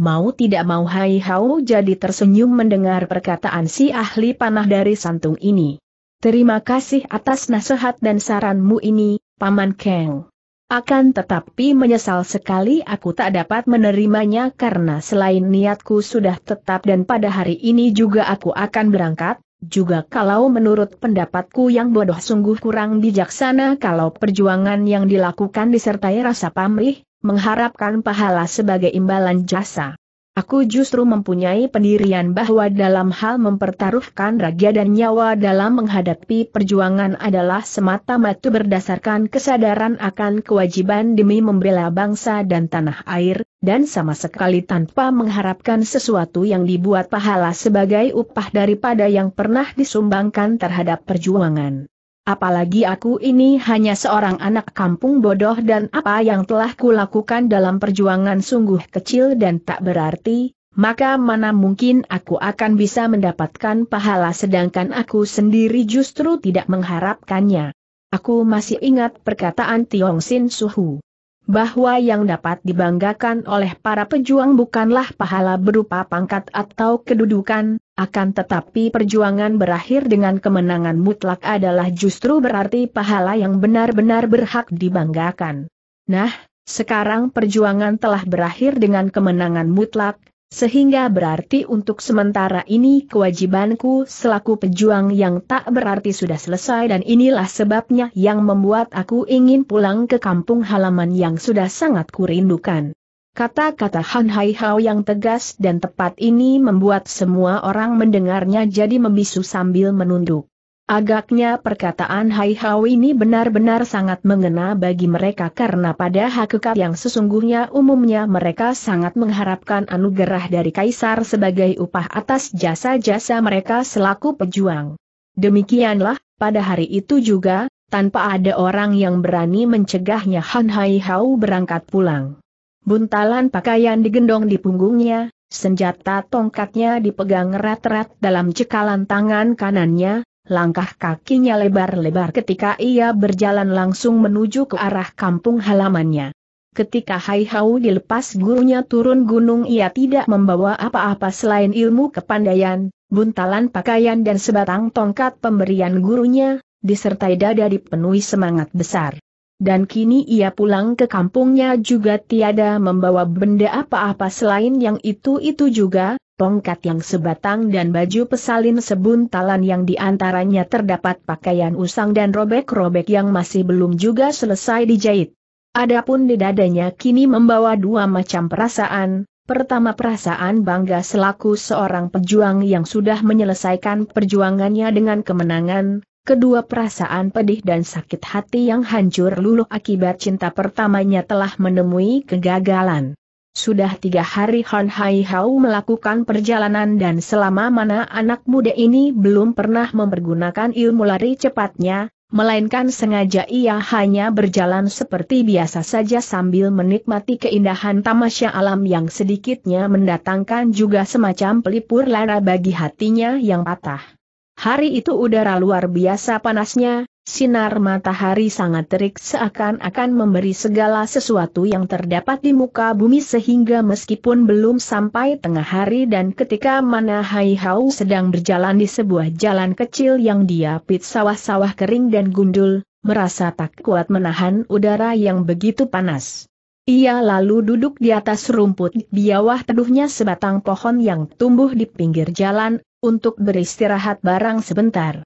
Mau tidak mau Hai Hao jadi tersenyum mendengar perkataan si ahli panah dari santung ini. Terima kasih atas nasihat dan saranmu ini, Paman Kang. Akan tetapi menyesal sekali aku tak dapat menerimanya karena selain niatku sudah tetap dan pada hari ini juga aku akan berangkat, juga kalau menurut pendapatku yang bodoh sungguh kurang bijaksana kalau perjuangan yang dilakukan disertai rasa pamrih, mengharapkan pahala sebagai imbalan jasa. Aku justru mempunyai pendirian bahwa dalam hal mempertaruhkan raga dan nyawa dalam menghadapi perjuangan adalah semata-mata berdasarkan kesadaran akan kewajiban demi membela bangsa dan tanah air, dan sama sekali tanpa mengharapkan sesuatu yang dibuat pahala sebagai upah daripada yang pernah disumbangkan terhadap perjuangan. Apalagi aku ini hanya seorang anak kampung bodoh dan apa yang telah kulakukan dalam perjuangan sungguh kecil dan tak berarti, maka mana mungkin aku akan bisa mendapatkan pahala sedangkan aku sendiri justru tidak mengharapkannya. Aku masih ingat perkataan Tiong Sin Suhu bahwa yang dapat dibanggakan oleh para pejuang bukanlah pahala berupa pangkat atau kedudukan, akan tetapi perjuangan berakhir dengan kemenangan mutlak adalah justru berarti pahala yang benar-benar berhak dibanggakan. Nah, sekarang perjuangan telah berakhir dengan kemenangan mutlak, sehingga berarti untuk sementara ini kewajibanku selaku pejuang yang tak berarti sudah selesai dan inilah sebabnya yang membuat aku ingin pulang ke kampung halaman yang sudah sangat kurindukan. Kata-kata Han Hai Hao yang tegas dan tepat ini membuat semua orang mendengarnya jadi membisu sambil menunduk. Agaknya perkataan Hai Hao ini benar-benar sangat mengena bagi mereka karena pada hakikat yang sesungguhnya umumnya mereka sangat mengharapkan anugerah dari Kaisar sebagai upah atas jasa-jasa mereka selaku pejuang. Demikianlah, pada hari itu juga, tanpa ada orang yang berani mencegahnya Han Hai Hao berangkat pulang. Buntalan pakaian digendong di punggungnya, senjata tongkatnya dipegang erat-erat dalam cekalan tangan kanannya, Langkah kakinya lebar-lebar ketika ia berjalan langsung menuju ke arah kampung halamannya. Ketika Hai Hau dilepas gurunya turun gunung ia tidak membawa apa-apa selain ilmu kepandaian, buntalan pakaian dan sebatang tongkat pemberian gurunya, disertai dada dipenuhi semangat besar. Dan kini ia pulang ke kampungnya juga tiada membawa benda apa-apa selain yang itu-itu juga, tongkat yang sebatang dan baju pesalin sebuntalan yang diantaranya terdapat pakaian usang dan robek-robek yang masih belum juga selesai dijahit. Adapun di dadanya kini membawa dua macam perasaan, pertama perasaan bangga selaku seorang pejuang yang sudah menyelesaikan perjuangannya dengan kemenangan, kedua perasaan pedih dan sakit hati yang hancur luluh akibat cinta pertamanya telah menemui kegagalan. Sudah tiga hari Han Hai Hao melakukan perjalanan dan selama mana anak muda ini belum pernah mempergunakan ilmu lari cepatnya, melainkan sengaja ia hanya berjalan seperti biasa saja sambil menikmati keindahan tamasya alam yang sedikitnya mendatangkan juga semacam pelipur lara bagi hatinya yang patah. Hari itu udara luar biasa panasnya, Sinar matahari sangat terik seakan-akan memberi segala sesuatu yang terdapat di muka bumi sehingga meskipun belum sampai tengah hari dan ketika mana Hai Hau sedang berjalan di sebuah jalan kecil yang diapit sawah-sawah kering dan gundul, merasa tak kuat menahan udara yang begitu panas. Ia lalu duduk di atas rumput biawah teduhnya sebatang pohon yang tumbuh di pinggir jalan, untuk beristirahat barang sebentar.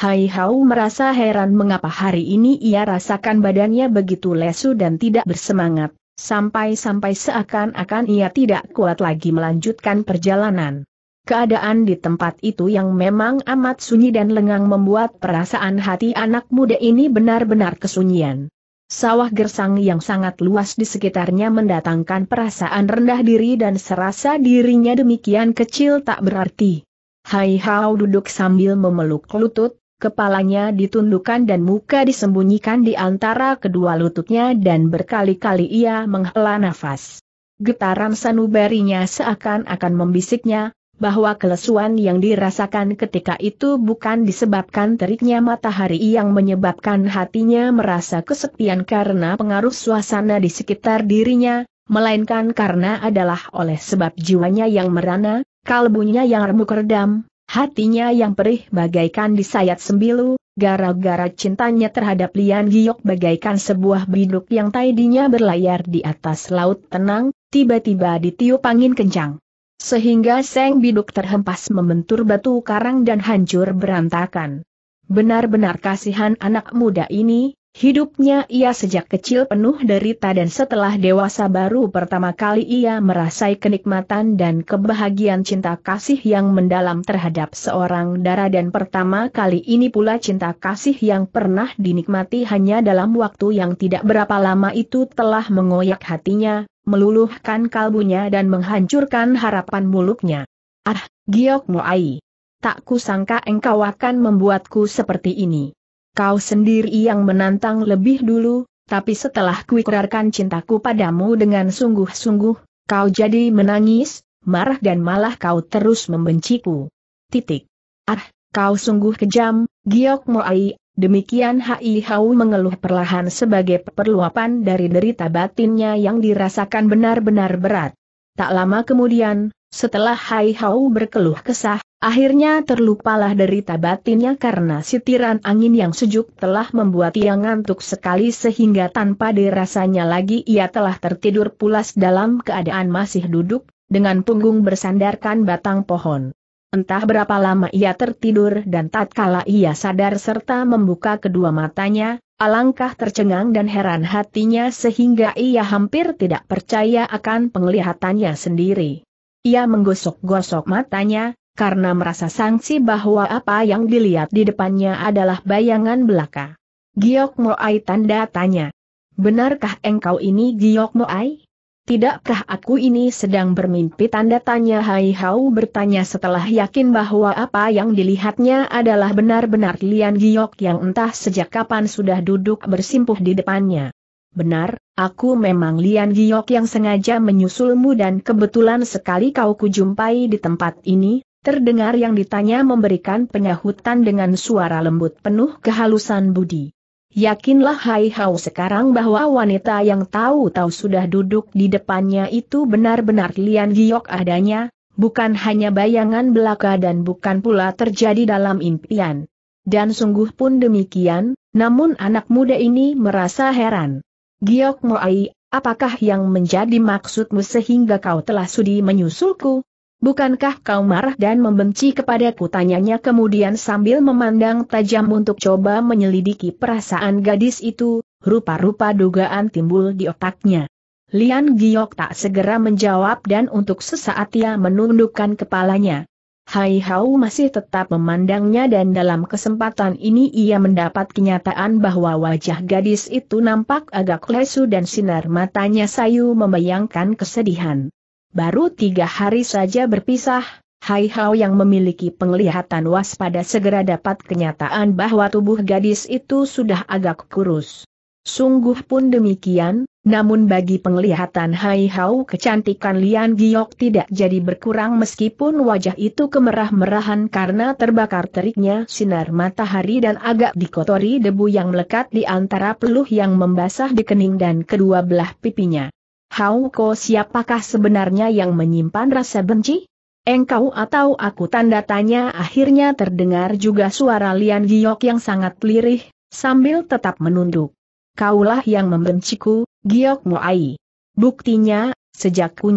Hai Hau merasa heran mengapa hari ini ia rasakan badannya begitu lesu dan tidak bersemangat, sampai-sampai seakan-akan ia tidak kuat lagi melanjutkan perjalanan. Keadaan di tempat itu yang memang amat sunyi dan lengang membuat perasaan hati anak muda ini benar-benar kesunyian. Sawah gersang yang sangat luas di sekitarnya mendatangkan perasaan rendah diri dan serasa dirinya demikian kecil tak berarti. Hai Hao duduk sambil memeluk lutut, kepalanya ditundukkan dan muka disembunyikan di antara kedua lututnya dan berkali-kali ia menghela nafas. Getaran sanubarinya seakan-akan membisiknya, bahwa kelesuan yang dirasakan ketika itu bukan disebabkan teriknya matahari yang menyebabkan hatinya merasa kesepian karena pengaruh suasana di sekitar dirinya, melainkan karena adalah oleh sebab jiwanya yang merana, kalbunya yang remuk redam, Hatinya yang perih bagaikan disayat sembilu, gara-gara cintanya terhadap Lian Giok bagaikan sebuah biduk yang tadinya berlayar di atas laut tenang, tiba-tiba ditiup angin kencang. Sehingga seng biduk terhempas membentur batu karang dan hancur berantakan. Benar-benar kasihan anak muda ini, Hidupnya ia sejak kecil penuh derita dan setelah dewasa baru pertama kali ia merasai kenikmatan dan kebahagiaan cinta kasih yang mendalam terhadap seorang darah dan pertama kali ini pula cinta kasih yang pernah dinikmati hanya dalam waktu yang tidak berapa lama itu telah mengoyak hatinya, meluluhkan kalbunya dan menghancurkan harapan muluknya. Ah, Giok Moai. Tak kusangka engkau akan membuatku seperti ini kau sendiri yang menantang lebih dulu, tapi setelah kuikrarkan cintaku padamu dengan sungguh-sungguh, kau jadi menangis, marah dan malah kau terus membenciku. Titik. Ah, kau sungguh kejam, Giok Moai, demikian Hai Hau mengeluh perlahan sebagai perluapan dari derita batinnya yang dirasakan benar-benar berat. Tak lama kemudian, setelah Hai Hao berkeluh kesah, akhirnya terlupalah derita batinnya karena sitiran angin yang sejuk telah membuat ia ngantuk sekali sehingga tanpa dirasanya lagi ia telah tertidur pulas dalam keadaan masih duduk, dengan punggung bersandarkan batang pohon. Entah berapa lama ia tertidur dan tatkala ia sadar serta membuka kedua matanya, alangkah tercengang dan heran hatinya sehingga ia hampir tidak percaya akan penglihatannya sendiri. Ia menggosok-gosok matanya, karena merasa sangsi bahwa apa yang dilihat di depannya adalah bayangan belaka. Giok Moai tanda tanya. Benarkah engkau ini Giok Moai? Tidakkah aku ini sedang bermimpi tanda tanya Hai Hau bertanya setelah yakin bahwa apa yang dilihatnya adalah benar-benar Lian Giok yang entah sejak kapan sudah duduk bersimpuh di depannya. Benar, aku memang Lian Giok yang sengaja menyusulmu dan kebetulan sekali kau kujumpai di tempat ini, terdengar yang ditanya memberikan penyahutan dengan suara lembut penuh kehalusan budi. Yakinlah Hai Hao sekarang bahwa wanita yang tahu-tahu sudah duduk di depannya itu benar-benar Lian Giok adanya, bukan hanya bayangan belaka dan bukan pula terjadi dalam impian. Dan sungguh pun demikian, namun anak muda ini merasa heran. Giok Moai, apakah yang menjadi maksudmu sehingga kau telah sudi menyusulku? Bukankah kau marah dan membenci kepadaku tanyanya kemudian sambil memandang tajam untuk coba menyelidiki perasaan gadis itu, rupa-rupa dugaan timbul di otaknya. Lian Giok tak segera menjawab dan untuk sesaat ia menundukkan kepalanya. Hai Hau masih tetap memandangnya dan dalam kesempatan ini ia mendapat kenyataan bahwa wajah gadis itu nampak agak lesu dan sinar matanya sayu membayangkan kesedihan. Baru tiga hari saja berpisah, Hai Hao yang memiliki penglihatan waspada segera dapat kenyataan bahwa tubuh gadis itu sudah agak kurus. Sungguh pun demikian, namun bagi penglihatan Hai Hao kecantikan Lian Giok tidak jadi berkurang meskipun wajah itu kemerah-merahan karena terbakar teriknya sinar matahari dan agak dikotori debu yang melekat di antara peluh yang membasah di kening dan kedua belah pipinya. Hao Ko siapakah sebenarnya yang menyimpan rasa benci? Engkau atau aku tanda tanya akhirnya terdengar juga suara Lian Giok yang sangat lirih, sambil tetap menunduk kaulah yang membenciku, Giok Muai. Buktinya, sejak ku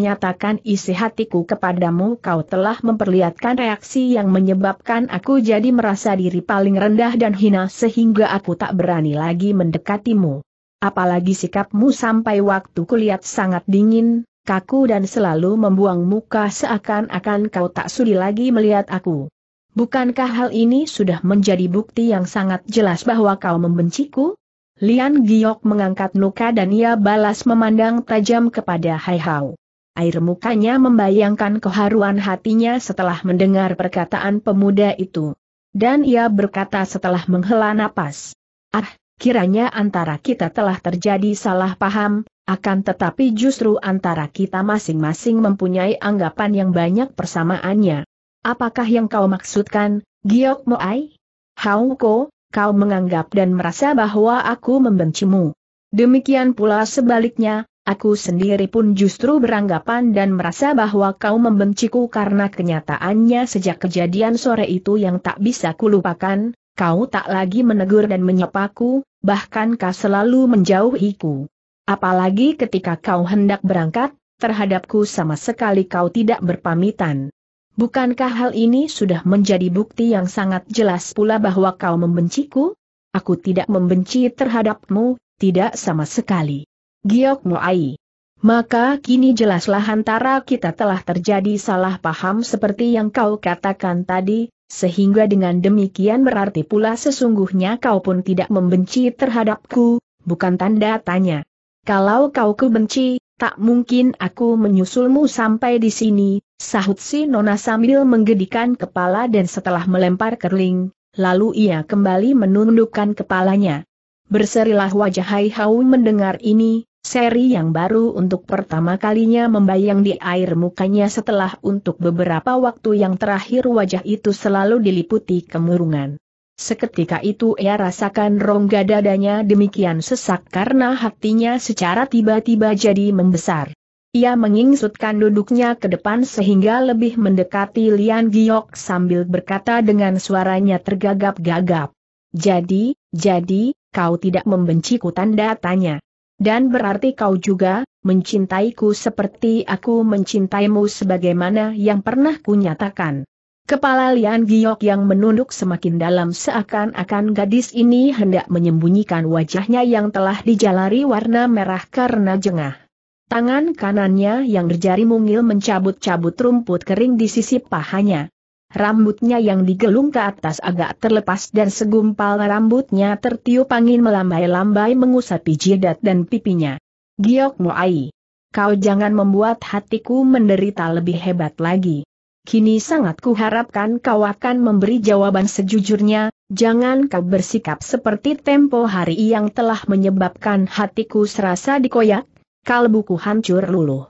isi hatiku kepadamu kau telah memperlihatkan reaksi yang menyebabkan aku jadi merasa diri paling rendah dan hina sehingga aku tak berani lagi mendekatimu. Apalagi sikapmu sampai waktu kulihat sangat dingin, kaku dan selalu membuang muka seakan-akan kau tak sudi lagi melihat aku. Bukankah hal ini sudah menjadi bukti yang sangat jelas bahwa kau membenciku? Lian Giok mengangkat muka dan ia balas memandang tajam kepada Hai Hao. Air mukanya membayangkan keharuan hatinya setelah mendengar perkataan pemuda itu. Dan ia berkata setelah menghela napas. Ah, kiranya antara kita telah terjadi salah paham, akan tetapi justru antara kita masing-masing mempunyai anggapan yang banyak persamaannya. Apakah yang kau maksudkan, Giok Moai? Ko?" kau menganggap dan merasa bahwa aku membencimu. Demikian pula sebaliknya, aku sendiri pun justru beranggapan dan merasa bahwa kau membenciku karena kenyataannya sejak kejadian sore itu yang tak bisa kulupakan, kau tak lagi menegur dan menyapaku, bahkan kau selalu menjauhiku. Apalagi ketika kau hendak berangkat, terhadapku sama sekali kau tidak berpamitan. Bukankah hal ini sudah menjadi bukti yang sangat jelas pula bahwa kau membenciku? Aku tidak membenci terhadapmu, tidak sama sekali. Giok Moai. Maka kini jelaslah antara kita telah terjadi salah paham seperti yang kau katakan tadi, sehingga dengan demikian berarti pula sesungguhnya kau pun tidak membenci terhadapku, bukan tanda tanya. Kalau kau kebenci, tak mungkin aku menyusulmu sampai di sini, Sahut si Nona sambil menggedikan kepala dan setelah melempar kerling, lalu ia kembali menundukkan kepalanya. Berserilah wajah Hai Hau mendengar ini, Seri yang baru untuk pertama kalinya membayang di air mukanya setelah untuk beberapa waktu yang terakhir wajah itu selalu diliputi kemurungan. Seketika itu ia rasakan rongga dadanya demikian sesak karena hatinya secara tiba-tiba jadi membesar. Ia mengingsutkan duduknya ke depan sehingga lebih mendekati Lian Giok sambil berkata dengan suaranya tergagap-gagap. Jadi, jadi, kau tidak membenciku tanda tanya. Dan berarti kau juga, mencintaiku seperti aku mencintaimu sebagaimana yang pernah kunyatakan. Kepala Lian Giok yang menunduk semakin dalam seakan-akan gadis ini hendak menyembunyikan wajahnya yang telah dijalari warna merah karena jengah. Tangan kanannya yang berjari mungil mencabut-cabut rumput kering di sisi pahanya. Rambutnya yang digelung ke atas agak terlepas dan segumpal rambutnya tertiup angin melambai-lambai mengusapi jidat dan pipinya. Giok Moai. Kau jangan membuat hatiku menderita lebih hebat lagi. Kini sangat kuharapkan kau akan memberi jawaban sejujurnya, jangan kau bersikap seperti tempo hari yang telah menyebabkan hatiku serasa dikoyak, kalbuku hancur luluh.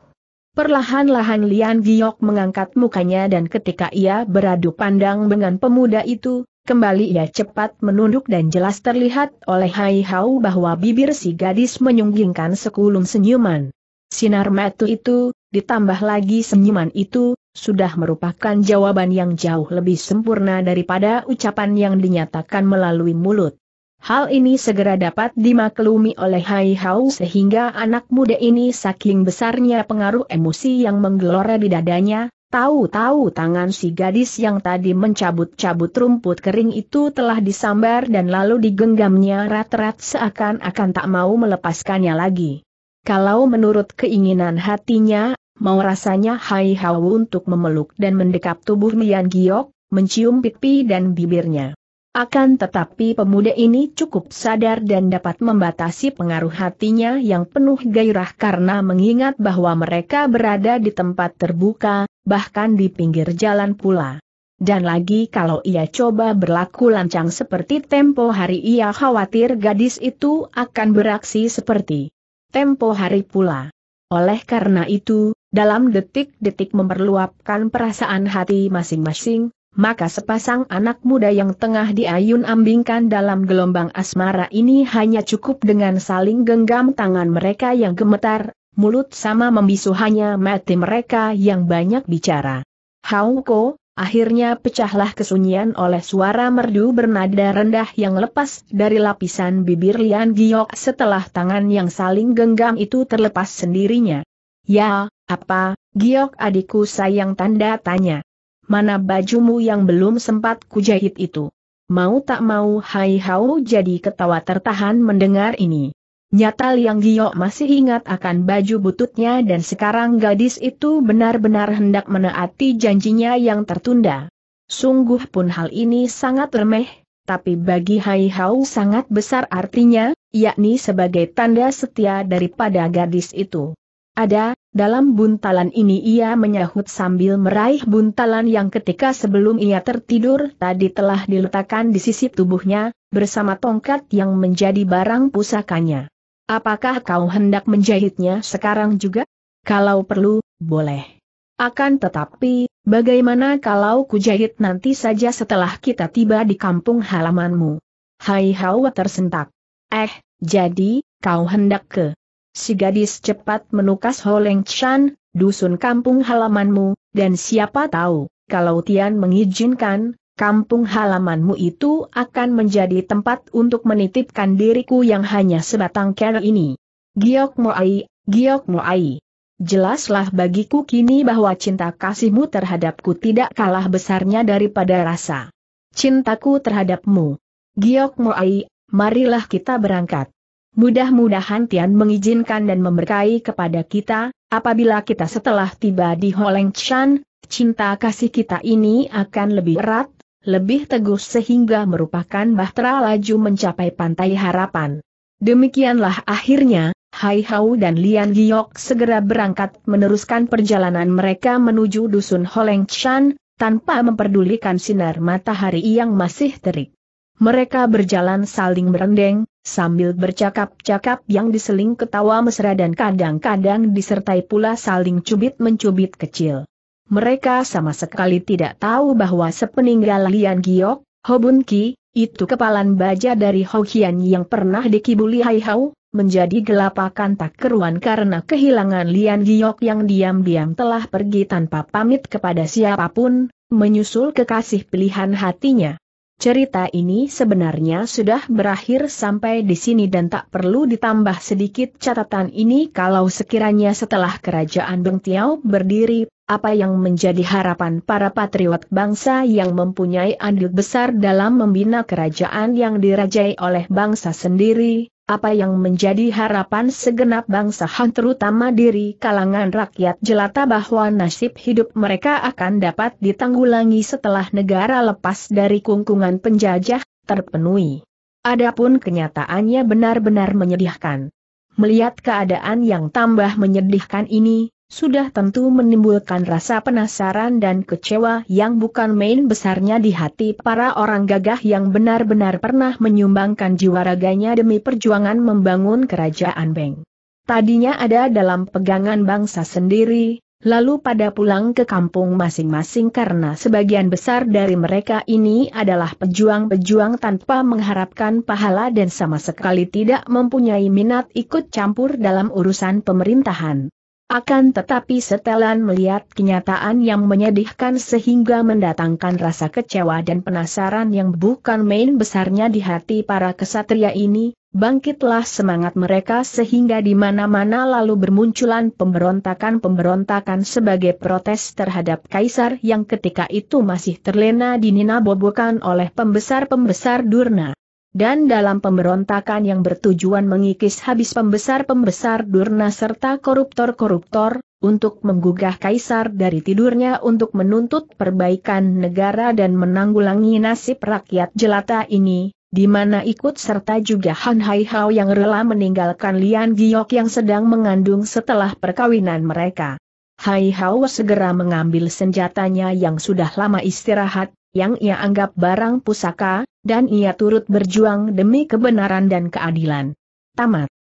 Perlahan-lahan Lian Giok mengangkat mukanya dan ketika ia beradu pandang dengan pemuda itu, kembali ia cepat menunduk dan jelas terlihat oleh Hai Hao bahwa bibir si gadis menyunggingkan sekulum senyuman. Sinar metu itu, ditambah lagi senyuman itu, sudah merupakan jawaban yang jauh lebih sempurna daripada ucapan yang dinyatakan melalui mulut. Hal ini segera dapat dimaklumi oleh Hai Hao sehingga anak muda ini saking besarnya pengaruh emosi yang menggelora di dadanya, tahu-tahu tangan si gadis yang tadi mencabut-cabut rumput kering itu telah disambar dan lalu digenggamnya rat-rat seakan-akan tak mau melepaskannya lagi. Kalau menurut keinginan hatinya, mau rasanya Hai Hao untuk memeluk dan mendekap tubuh Lian Giok, mencium pipi dan bibirnya. Akan tetapi pemuda ini cukup sadar dan dapat membatasi pengaruh hatinya yang penuh gairah karena mengingat bahwa mereka berada di tempat terbuka, bahkan di pinggir jalan pula. Dan lagi kalau ia coba berlaku lancang seperti tempo hari ia khawatir gadis itu akan beraksi seperti tempo hari pula. Oleh karena itu, dalam detik-detik memperluapkan perasaan hati masing-masing, maka sepasang anak muda yang tengah diayun-ambingkan dalam gelombang asmara ini hanya cukup dengan saling genggam tangan mereka yang gemetar, mulut sama membisu hanya mati mereka yang banyak bicara. Hauko, akhirnya pecahlah kesunyian oleh suara merdu bernada rendah yang lepas dari lapisan bibir Lian Giok setelah tangan yang saling genggam itu terlepas sendirinya. Ya, apa, Giok adikku sayang tanda tanya mana bajumu yang belum sempat kujahit itu. Mau tak mau Hai Hao jadi ketawa tertahan mendengar ini. Nyata Liang Giyo masih ingat akan baju bututnya dan sekarang gadis itu benar-benar hendak menaati janjinya yang tertunda. Sungguh pun hal ini sangat remeh, tapi bagi Hai Hao sangat besar artinya, yakni sebagai tanda setia daripada gadis itu. Ada, dalam buntalan ini ia menyahut sambil meraih buntalan yang ketika sebelum ia tertidur tadi telah diletakkan di sisi tubuhnya, bersama tongkat yang menjadi barang pusakanya. Apakah kau hendak menjahitnya sekarang juga? Kalau perlu, boleh. Akan tetapi, bagaimana kalau kujahit nanti saja setelah kita tiba di kampung halamanmu? Hai Hawa tersentak. Eh, jadi, kau hendak ke Si gadis cepat menukas Holeng Chan, dusun kampung halamanmu, dan siapa tahu, kalau Tian mengizinkan, kampung halamanmu itu akan menjadi tempat untuk menitipkan diriku yang hanya sebatang kera ini. Giok Moai, Giok Moai. Jelaslah bagiku kini bahwa cinta kasihmu terhadapku tidak kalah besarnya daripada rasa cintaku terhadapmu. Giok Moai, marilah kita berangkat. Mudah-mudahan Tian mengizinkan dan memberkahi kepada kita, apabila kita setelah tiba di Holeng Chan, cinta kasih kita ini akan lebih erat, lebih teguh sehingga merupakan bahtera laju mencapai pantai harapan. Demikianlah akhirnya, Hai Hau dan Lian Giok segera berangkat meneruskan perjalanan mereka menuju dusun Holeng Chan, tanpa memperdulikan sinar matahari yang masih terik. Mereka berjalan saling merendeng, sambil bercakap-cakap yang diseling ketawa mesra dan kadang-kadang disertai pula saling cubit-mencubit kecil. Mereka sama sekali tidak tahu bahwa sepeninggal Lian Giok, Hobun Ki, itu kepalan baja dari Hokian yang pernah dikibuli Hai Hau, menjadi gelapakan tak keruan karena kehilangan Lian Giok yang diam-diam telah pergi tanpa pamit kepada siapapun, menyusul kekasih pilihan hatinya. Cerita ini sebenarnya sudah berakhir sampai di sini dan tak perlu ditambah sedikit catatan ini kalau sekiranya setelah kerajaan Beng Tiao berdiri apa yang menjadi harapan para patriot bangsa yang mempunyai andil besar dalam membina kerajaan yang dirajai oleh bangsa sendiri, apa yang menjadi harapan segenap bangsa Han terutama diri kalangan rakyat jelata bahwa nasib hidup mereka akan dapat ditanggulangi setelah negara lepas dari kungkungan penjajah, terpenuhi. Adapun kenyataannya benar-benar menyedihkan. Melihat keadaan yang tambah menyedihkan ini, sudah tentu menimbulkan rasa penasaran dan kecewa yang bukan main besarnya di hati para orang gagah yang benar-benar pernah menyumbangkan jiwa raganya demi perjuangan membangun kerajaan Beng. Tadinya ada dalam pegangan bangsa sendiri, lalu pada pulang ke kampung masing-masing karena sebagian besar dari mereka ini adalah pejuang-pejuang tanpa mengharapkan pahala dan sama sekali tidak mempunyai minat ikut campur dalam urusan pemerintahan. Akan tetapi setelan melihat kenyataan yang menyedihkan sehingga mendatangkan rasa kecewa dan penasaran yang bukan main besarnya di hati para kesatria ini, bangkitlah semangat mereka sehingga di mana-mana lalu bermunculan pemberontakan-pemberontakan sebagai protes terhadap kaisar yang ketika itu masih terlena di dininabobokan oleh pembesar-pembesar durna dan dalam pemberontakan yang bertujuan mengikis habis pembesar-pembesar durna serta koruptor-koruptor, untuk menggugah kaisar dari tidurnya untuk menuntut perbaikan negara dan menanggulangi nasib rakyat jelata ini, di mana ikut serta juga Han Hai Hao yang rela meninggalkan Lian Giok yang sedang mengandung setelah perkawinan mereka. Hai Hao segera mengambil senjatanya yang sudah lama istirahat, yang ia anggap barang pusaka, dan ia turut berjuang demi kebenaran dan keadilan. Tamat.